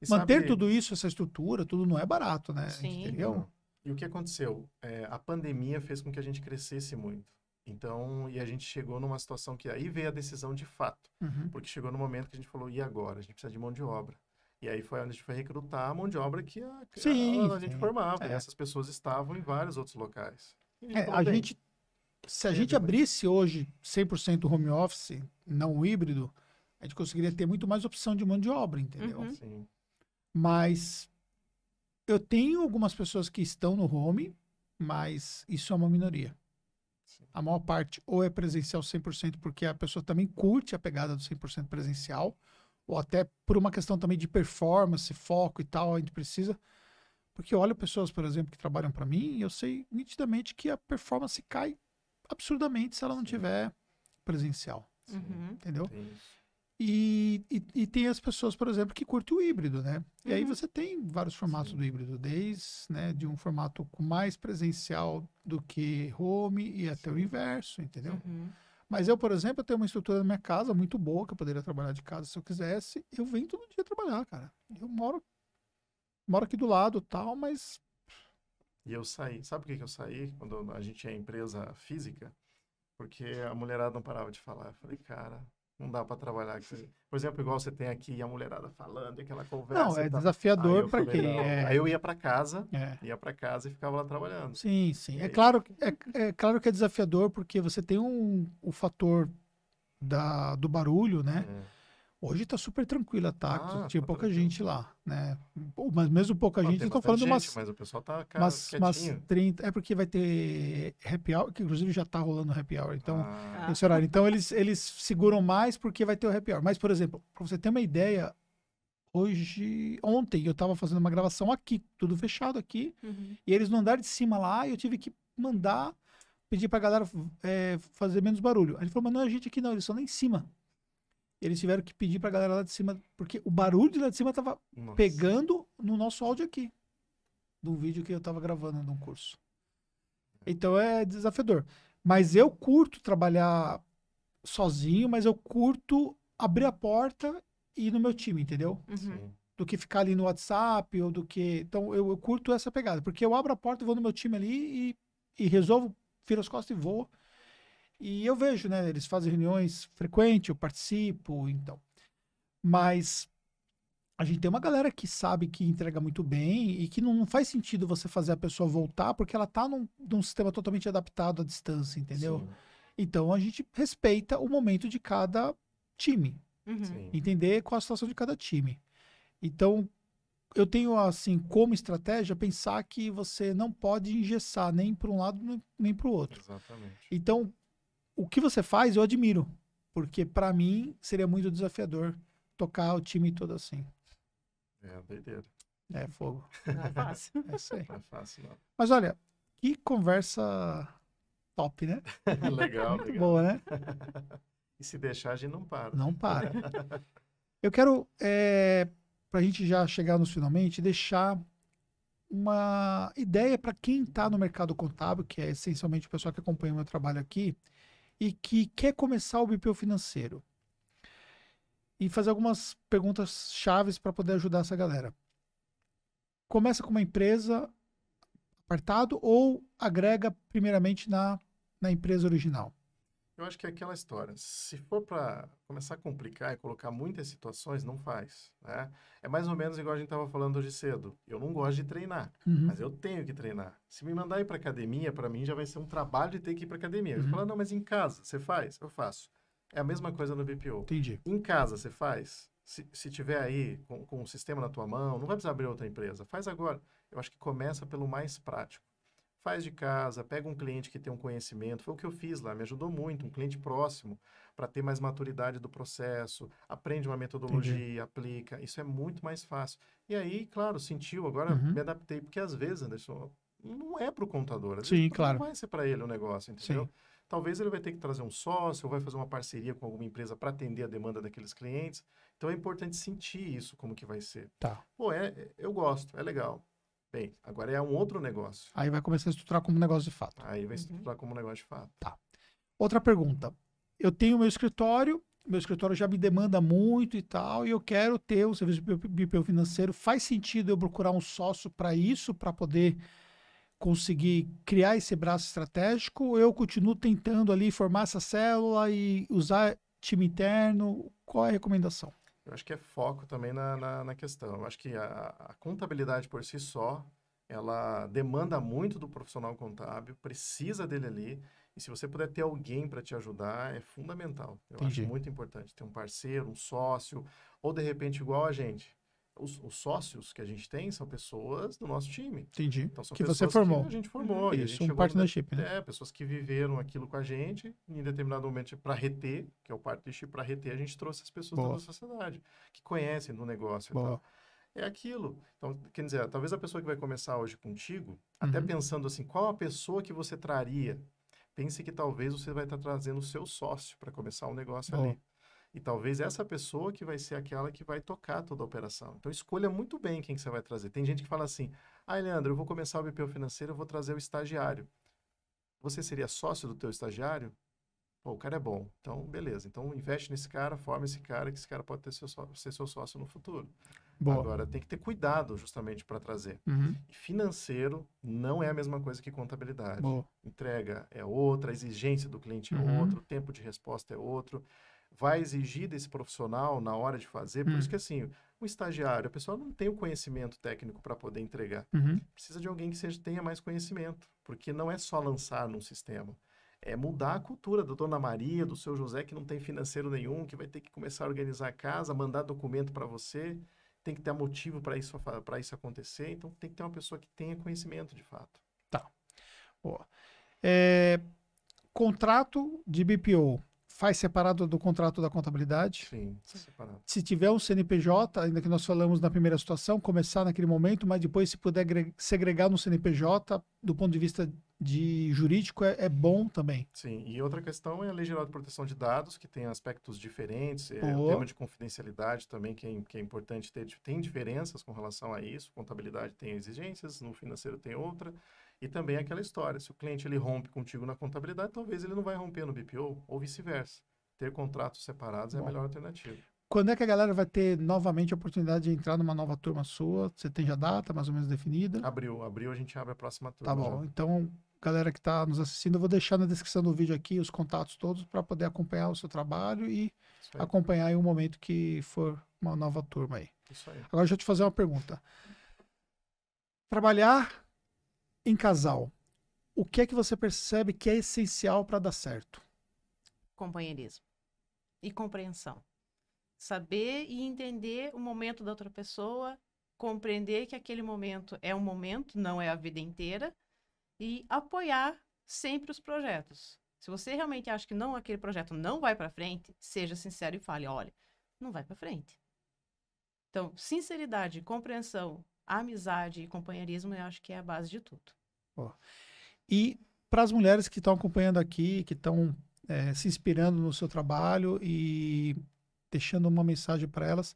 S1: e Manter tudo isso, essa estrutura, tudo não é barato, né? Sim. Entendeu?
S2: E o que aconteceu? É, a pandemia fez com que a gente crescesse muito. Então, e a gente chegou numa situação que aí veio a decisão de fato, uhum. porque chegou no momento que a gente falou, e agora? A gente precisa de mão de obra. E aí foi onde a gente foi recrutar a mão de obra que a, sim, a, a gente formava. É. E essas pessoas estavam em vários outros locais. É, a gente,
S1: se a gente abrisse hoje 100% home office, não híbrido, a gente conseguiria ter muito mais opção de mão de obra, entendeu? Uhum. Sim. Mas eu tenho algumas pessoas que estão no home, mas isso é uma minoria. Sim. A maior parte ou é presencial 100%, porque a pessoa também curte a pegada do 100% presencial, ou até por uma questão também de performance, foco e tal, a gente precisa. Porque eu olho pessoas, por exemplo, que trabalham para mim, e eu sei nitidamente que a performance cai absurdamente se ela não Sim. tiver presencial. Uhum. Entendeu? Entendi. É e, e, e, tem as pessoas, por exemplo, que curtem o híbrido, né? E uhum. aí você tem vários formatos Sim. do híbrido, desde né, de um formato mais presencial do que home e até Sim. o inverso, entendeu? Uhum. Mas eu, por exemplo, eu tenho uma estrutura na minha casa muito boa, que eu poderia trabalhar de casa se eu quisesse. Eu venho todo dia trabalhar, cara. Eu moro, moro aqui do lado tal, mas.
S2: E eu saí. Sabe por que eu saí quando a gente é empresa física? Porque a mulherada não parava de falar. Eu falei, cara, não dá para uhum. trabalhar aqui. Por exemplo, igual você tem aqui a mulherada falando, e aquela conversa. Não, é tá... desafiador para quem. É... Aí eu ia para casa, é. ia para casa e ficava lá trabalhando. Sim, sim. É aí... É claro,
S1: é, é, claro que é desafiador porque você tem um, o um fator da, do barulho, né? É Hoje está super tranquila, tá? Ah, Tinha tá pouca tranquilo. gente lá, né? Mas mesmo pouca ah, gente, tô falando gente, umas. Mas o pessoal tá cara, mas, mas 30. É porque vai ter happy hour, que inclusive já está rolando happy hour, então, ah. esse horário. Então eles, eles seguram mais porque vai ter o happy hour. Mas, por exemplo, para você ter uma ideia, hoje. Ontem eu estava fazendo uma gravação aqui, tudo fechado aqui. Uhum. E eles no andar de cima lá, eu tive que mandar, pedir pra galera é, fazer menos barulho. Aí ele falou, mas não, a é gente aqui não, eles são lá em cima eles tiveram que pedir pra galera lá de cima, porque o barulho de lá de cima tava Nossa. pegando no nosso áudio aqui, do vídeo que eu tava gravando num curso. Então é desafiador. Mas eu curto trabalhar sozinho, mas eu curto abrir a porta e ir no meu time, entendeu? Uhum. Do que ficar ali no WhatsApp ou do que. Então eu, eu curto essa pegada, porque eu abro a porta, vou no meu time ali e, e resolvo, viro as costas e vou. E eu vejo, né? Eles fazem reuniões frequentes, eu participo, então. Mas a gente tem uma galera que sabe que entrega muito bem e que não faz sentido você fazer a pessoa voltar porque ela tá num, num sistema totalmente adaptado à distância, entendeu? Sim. Então a gente respeita o momento de cada time. Uhum. Entender qual a situação de cada time. Então, eu tenho assim como estratégia pensar que você não pode engessar nem para um lado nem para o outro. Exatamente. Então, o que você faz eu admiro, porque para mim seria muito desafiador tocar o time todo assim.
S2: É, doideira. É fogo. Não é fácil. [LAUGHS] É isso aí. Não é fácil, não.
S1: Mas olha, que conversa top, né? [LAUGHS] legal, muito legal. Boa, né?
S2: E se deixar, a gente não para. Não para. [LAUGHS]
S1: Eu quero, é, para a gente já chegar nos finalmente, deixar uma ideia para quem está no mercado contábil, que é essencialmente o pessoal que acompanha o meu trabalho aqui, e que quer começar o BPO financeiro. E fazer algumas perguntas chaves para poder ajudar essa galera. Começa com uma empresa apartado ou agrega primeiramente na, na empresa original?
S2: Eu acho que é aquela história. Se for para começar a complicar e colocar muitas situações, não faz. Né? É mais ou menos igual a gente estava falando hoje cedo. Eu não gosto de treinar, uhum. mas eu tenho que treinar. Se me mandar ir para academia, para mim já vai ser um trabalho de ter que ir para academia. Uhum. Eu falo, não, mas em casa, você faz? Eu faço. É a mesma coisa no BPO. Entendi. Em casa, você faz? Se, se, tiver aí com, com o sistema na tua mão, não vai precisar abrir outra empresa. Faz agora. Eu acho que começa pelo mais prático. Faz de casa, pega um cliente que tem um conhecimento. Foi o que eu fiz lá, me ajudou muito. Um cliente próximo, para ter mais maturidade do processo, aprende uma metodologia, Entendi. aplica. Isso é muito mais fácil. E aí, claro, sentiu, agora uhum. me adaptei, porque às vezes, Anderson, não é para o contador. Sim, vezes, claro. Não vai ser para ele o negócio, entendeu? Sim. Talvez ele vai ter que trazer um sócio, ou vai fazer uma parceria com alguma empresa para atender a demanda daqueles clientes. Então é importante sentir isso, como que vai ser. Tá. Pô, é, eu gosto, é legal. Bem, agora é um outro negócio.
S1: Aí vai começar a estruturar como negócio de fato.
S2: Aí vai uhum. estruturar uhum. como negócio de fato. Tá.
S1: Outra pergunta. Eu tenho meu escritório, meu escritório já me demanda muito e tal, e eu quero ter o um serviço de BPO financeiro. Faz sentido eu procurar um sócio para isso, para poder conseguir criar esse braço estratégico? Ou eu continuo tentando ali formar essa célula e usar time interno? Qual é a
S2: recomendação? Eu acho que é foco também na, na, na questão. Eu acho que a, a, contabilidade por si só, ela demanda muito do profissional contábil, precisa dele ali. E se você puder ter alguém para te ajudar, é fundamental. Eu Entendi. acho muito importante ter um parceiro, um sócio, ou de repente, igual a gente, os, os, sócios que a gente tem são pessoas do nosso time. Entendi. Então são que pessoas você formou. Que a gente formou. Uhum. Isso, gente um partnership, né? É, pessoas que viveram aquilo com a gente em determinado momento para reter, que é o partnership para reter, a gente trouxe as pessoas Boa. da nossa sociedade, que conhecem do negócio Boa. e tal. É aquilo. Então, quer dizer, talvez a pessoa que vai começar hoje contigo, uhum. até pensando assim, qual a pessoa que você traria? Pense que talvez você vai estar trazendo o seu sócio para começar o um negócio Boa. ali. E talvez essa pessoa que vai ser aquela que vai tocar toda a operação. Então escolha muito bem quem que você vai trazer. Tem gente que fala assim: "Ah, Leandro, eu vou começar o BPO financeiro, eu vou trazer o estagiário". Você seria sócio do teu estagiário? Pô, o cara é bom. Então, beleza. Então investe nesse cara, forma esse cara, que esse cara pode seu sócio, ser seu sócio no futuro. Boa. Agora, tem que ter cuidado justamente para trazer. Uhum. Financeiro não é a mesma coisa que contabilidade. Boa. Entrega é outra, a exigência do cliente é uhum. outra, o tempo de resposta é outro vai exigir desse profissional na hora de fazer. Por hum. isso que, assim, um estagiário, a pessoa não tem o conhecimento técnico para poder entregar. Uhum. Precisa de alguém que seja, tenha mais conhecimento, porque não é só lançar num sistema. É mudar a cultura da Dona Maria, do seu José, que não tem financeiro nenhum, que vai ter que começar a organizar a casa, mandar documento para você, tem que ter motivo para isso, isso acontecer. Então, tem que ter uma pessoa que tenha conhecimento de fato.
S1: Tá. Boa. É, contrato de BPO faz separado do contrato da contabilidade. Sim, separado. Se tiver um CNPJ, ainda que nós falamos na primeira situação, começar naquele momento, mas depois se puder segregar no CNPJ, do ponto de vista de jurídico, é, é bom também.
S2: Sim, e outra questão é a Lei Geral de Proteção de Dados, que tem aspectos diferentes, é, o tema de confidencialidade também, que é, que é importante ter, tem diferenças com relação a isso, contabilidade tem exigências, no financeiro tem outra, e também é aquela história, se o cliente ele rompe contigo na contabilidade, talvez ele não vai romper no BPO ou vice-versa. Ter contratos separados Bom. é a melhor alternativa.
S1: Quando é que a galera vai ter novamente a oportunidade de entrar numa nova turma sua? Você tem já data mais ou menos definida?
S2: Abril, abril a gente abre a próxima turma. Tá bom, já.
S1: então galera que está nos assistindo, eu vou deixar na descrição do vídeo aqui os contatos todos para poder acompanhar o seu trabalho e acompanhar em um momento que for uma nova turma aí. Isso aí. Agora deixa eu te fazer uma pergunta. Trabalhar em casal, o que é que você percebe que é essencial para dar certo?
S3: Companheirismo e compreensão. Saber e entender o momento da outra pessoa, compreender que aquele momento é um momento, não é a vida inteira, e apoiar sempre os projetos. Se você realmente acha que não aquele projeto não vai para frente, seja sincero e fale, olha, não vai para frente. Então, sinceridade, compreensão amizade e companheirismo, eu acho que é a base de tudo.
S1: Oh. E para as mulheres que estão acompanhando aqui, que estão é, se inspirando no seu trabalho e deixando uma mensagem para elas,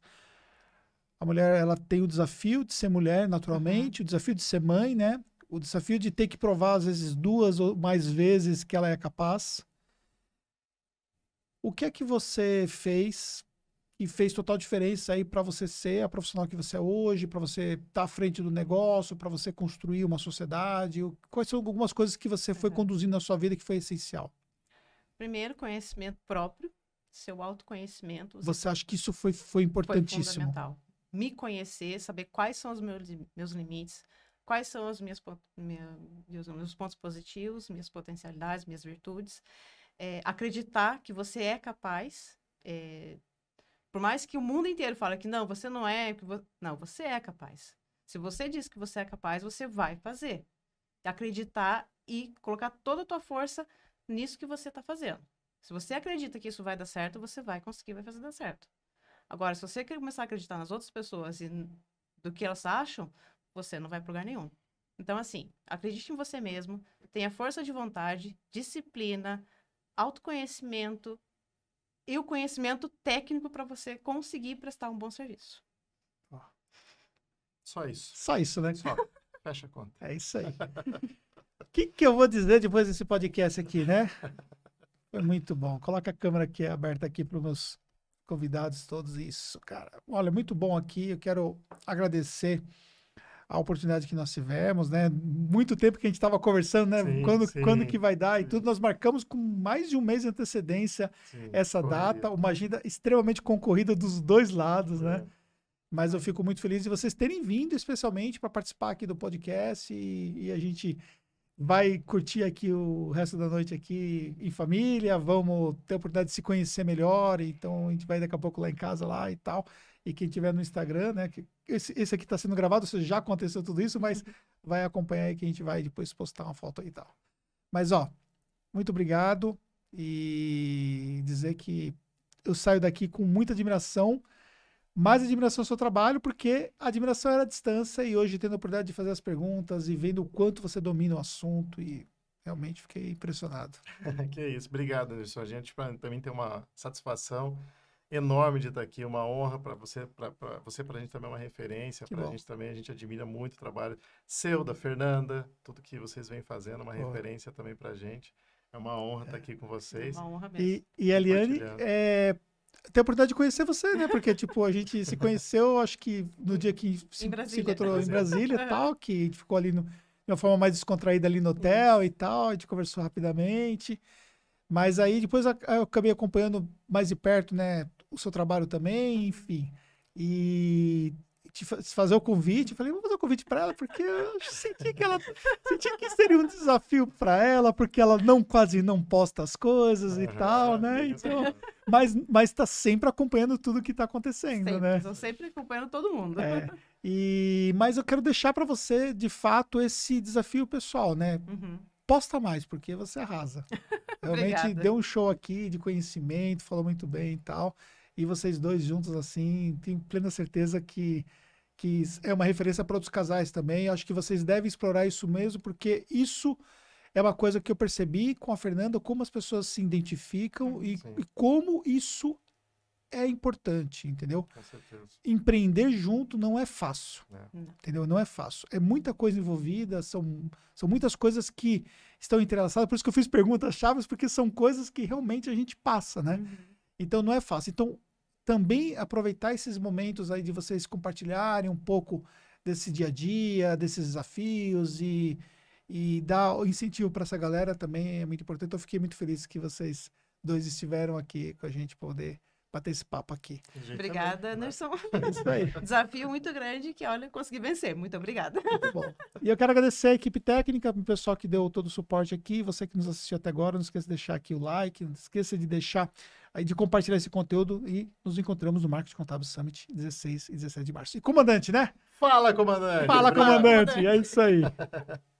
S1: a mulher ela tem o desafio de ser mulher naturalmente, uhum. o desafio de ser mãe, né? O desafio de ter que provar às vezes duas ou mais vezes que ela é capaz. O que é que você fez e fez total diferença aí para você ser a profissional que você é hoje, para você estar tá à frente do negócio, para você construir uma sociedade? Quais são algumas coisas que você foi uhum. conduzindo na sua vida que foi essencial?
S3: Primeiro, conhecimento próprio, seu autoconhecimento. Você acha que isso foi, foi importantíssimo? Foi fundamental. Me conhecer, saber quais são os meus, meus limites, quais são os meus, meus pontos positivos, minhas potencialidades, minhas virtudes. É, acreditar que você é capaz é, por mais que o mundo inteiro fale que não, você não é, que vo... não, você é capaz. Se você diz que você é capaz, você vai fazer. Acreditar e colocar toda a tua força nisso que você está fazendo. Se você acredita que isso vai dar certo, você vai conseguir, vai fazer dar certo. Agora, se você quer começar a acreditar nas outras pessoas e do que elas acham, você não vai para lugar nenhum. Então, assim, acredite em você mesmo, tenha força de vontade, disciplina, autoconhecimento, e o conhecimento técnico para você conseguir prestar um bom serviço.
S2: Só isso. Só isso, né? Só. Fecha a conta.
S1: É isso aí. O que, que eu vou dizer depois desse podcast aqui, né? Foi muito bom. Coloca a câmera aqui aberta aqui para os meus convidados todos. Isso, cara. Olha, muito bom aqui. Eu quero agradecer a oportunidade que nós tivemos, né? Muito tempo que a gente estava conversando, né? Sim, quando, sim. quando que vai dar e tudo. Nós marcamos com mais de um mês de antecedência sim, essa data, uma agenda extremamente concorrida dos dois lados, né? é. né? Mas eu fico muito feliz de vocês terem vindo, especialmente para participar aqui do podcast e, e a gente vai curtir aqui o resto da noite aqui em família, vamos ter a oportunidade de se conhecer melhor, então a gente vai daqui a pouco lá em casa lá e tal. E quem tiver no Instagram, né, que esse, esse aqui está sendo gravado, ou seja, já aconteceu tudo isso, mas vai acompanhar aí que a gente vai depois postar uma foto aí e tal. Mas, ó, muito obrigado e dizer que eu saio daqui com muita admiração, mais admiração ao seu trabalho, porque a admiração era a distância e hoje tendo a oportunidade de fazer as perguntas e vendo o quanto você domina o assunto e realmente fiquei impressionado.
S2: [LAUGHS] que isso, obrigado, Anderson. A gente também tem uma satisfação enorme de estar tá aqui, uma honra para você, para você para a gente também é uma referência, para a gente também a gente admira muito o trabalho seu, da Fernanda, tudo que vocês vêm fazendo, uma Boa. referência também para a gente. É uma honra tá é. estar aqui com é vocês. É uma honra mesmo. E, e a
S1: é, ter a oportunidade de conhecer você, né? Porque, tipo, a gente se conheceu, acho que no dia que se, se encontrou em Brasília e tal, que ficou ali no, de uma forma mais descontraída ali no hotel Isso. e tal, a gente conversou rapidamente. Mas aí depois eu acabei acompanhando mais de perto, né? o seu trabalho também, enfim. E te fazer o convite, eu falei, vou fazer o convite para ela, porque eu senti que ela senti que seria um desafio para ela, porque ela não quase não posta as coisas e uhum, tal, né? Então, mas mas está sempre acompanhando tudo que está acontecendo, sempre, né? Estou
S3: sempre acompanhando todo mundo. É,
S1: [LAUGHS] e mas eu quero deixar para você, de fato, esse desafio pessoal, né? Uhum. Posta mais, porque você arrasa. [LAUGHS]
S2: Realmente deu um
S1: show aqui de conhecimento, falou muito bem e tal e vocês dois juntos assim, tenho plena certeza que que é uma referência para outros casais também. Acho que vocês devem explorar isso mesmo, porque isso é uma coisa que eu percebi com a Fernanda, como as pessoas se identificam uhum, e, e, como isso é importante, entendeu? Com certeza. Empreender junto não é fácil, é. entendeu? Não é fácil. É muita coisa envolvida, são, são muitas coisas que estão entrelaçadas. Por isso que eu fiz perguntas chaves, porque são coisas que realmente a gente passa, né? Uhum. Então não é fácil. Então também aproveitar esses momentos aí de vocês compartilharem um pouco desse dia a dia, desses desafios e, e dar o incentivo para essa galera também é muito importante. Então, eu fiquei muito feliz que vocês dois estiveram aqui com a gente poder bater esse papo aqui.
S3: Obrigada, Anderson. É isso aí. [LAUGHS] Desafio muito grande que, olha, consegui vencer. Muito obrigada. Muito bom.
S1: E eu quero agradecer a equipe técnica, o pessoal que deu todo o suporte aqui, você que nos assistiu até agora, não esqueça de deixar aqui o like, não esqueça de deixar de compartilhar esse conteúdo e nos encontramos no Marketing Contábil Summit 16 e 17 de março. E comandante, né?
S2: Fala, comandante! Fala, comandante! É isso aí. [LAUGHS]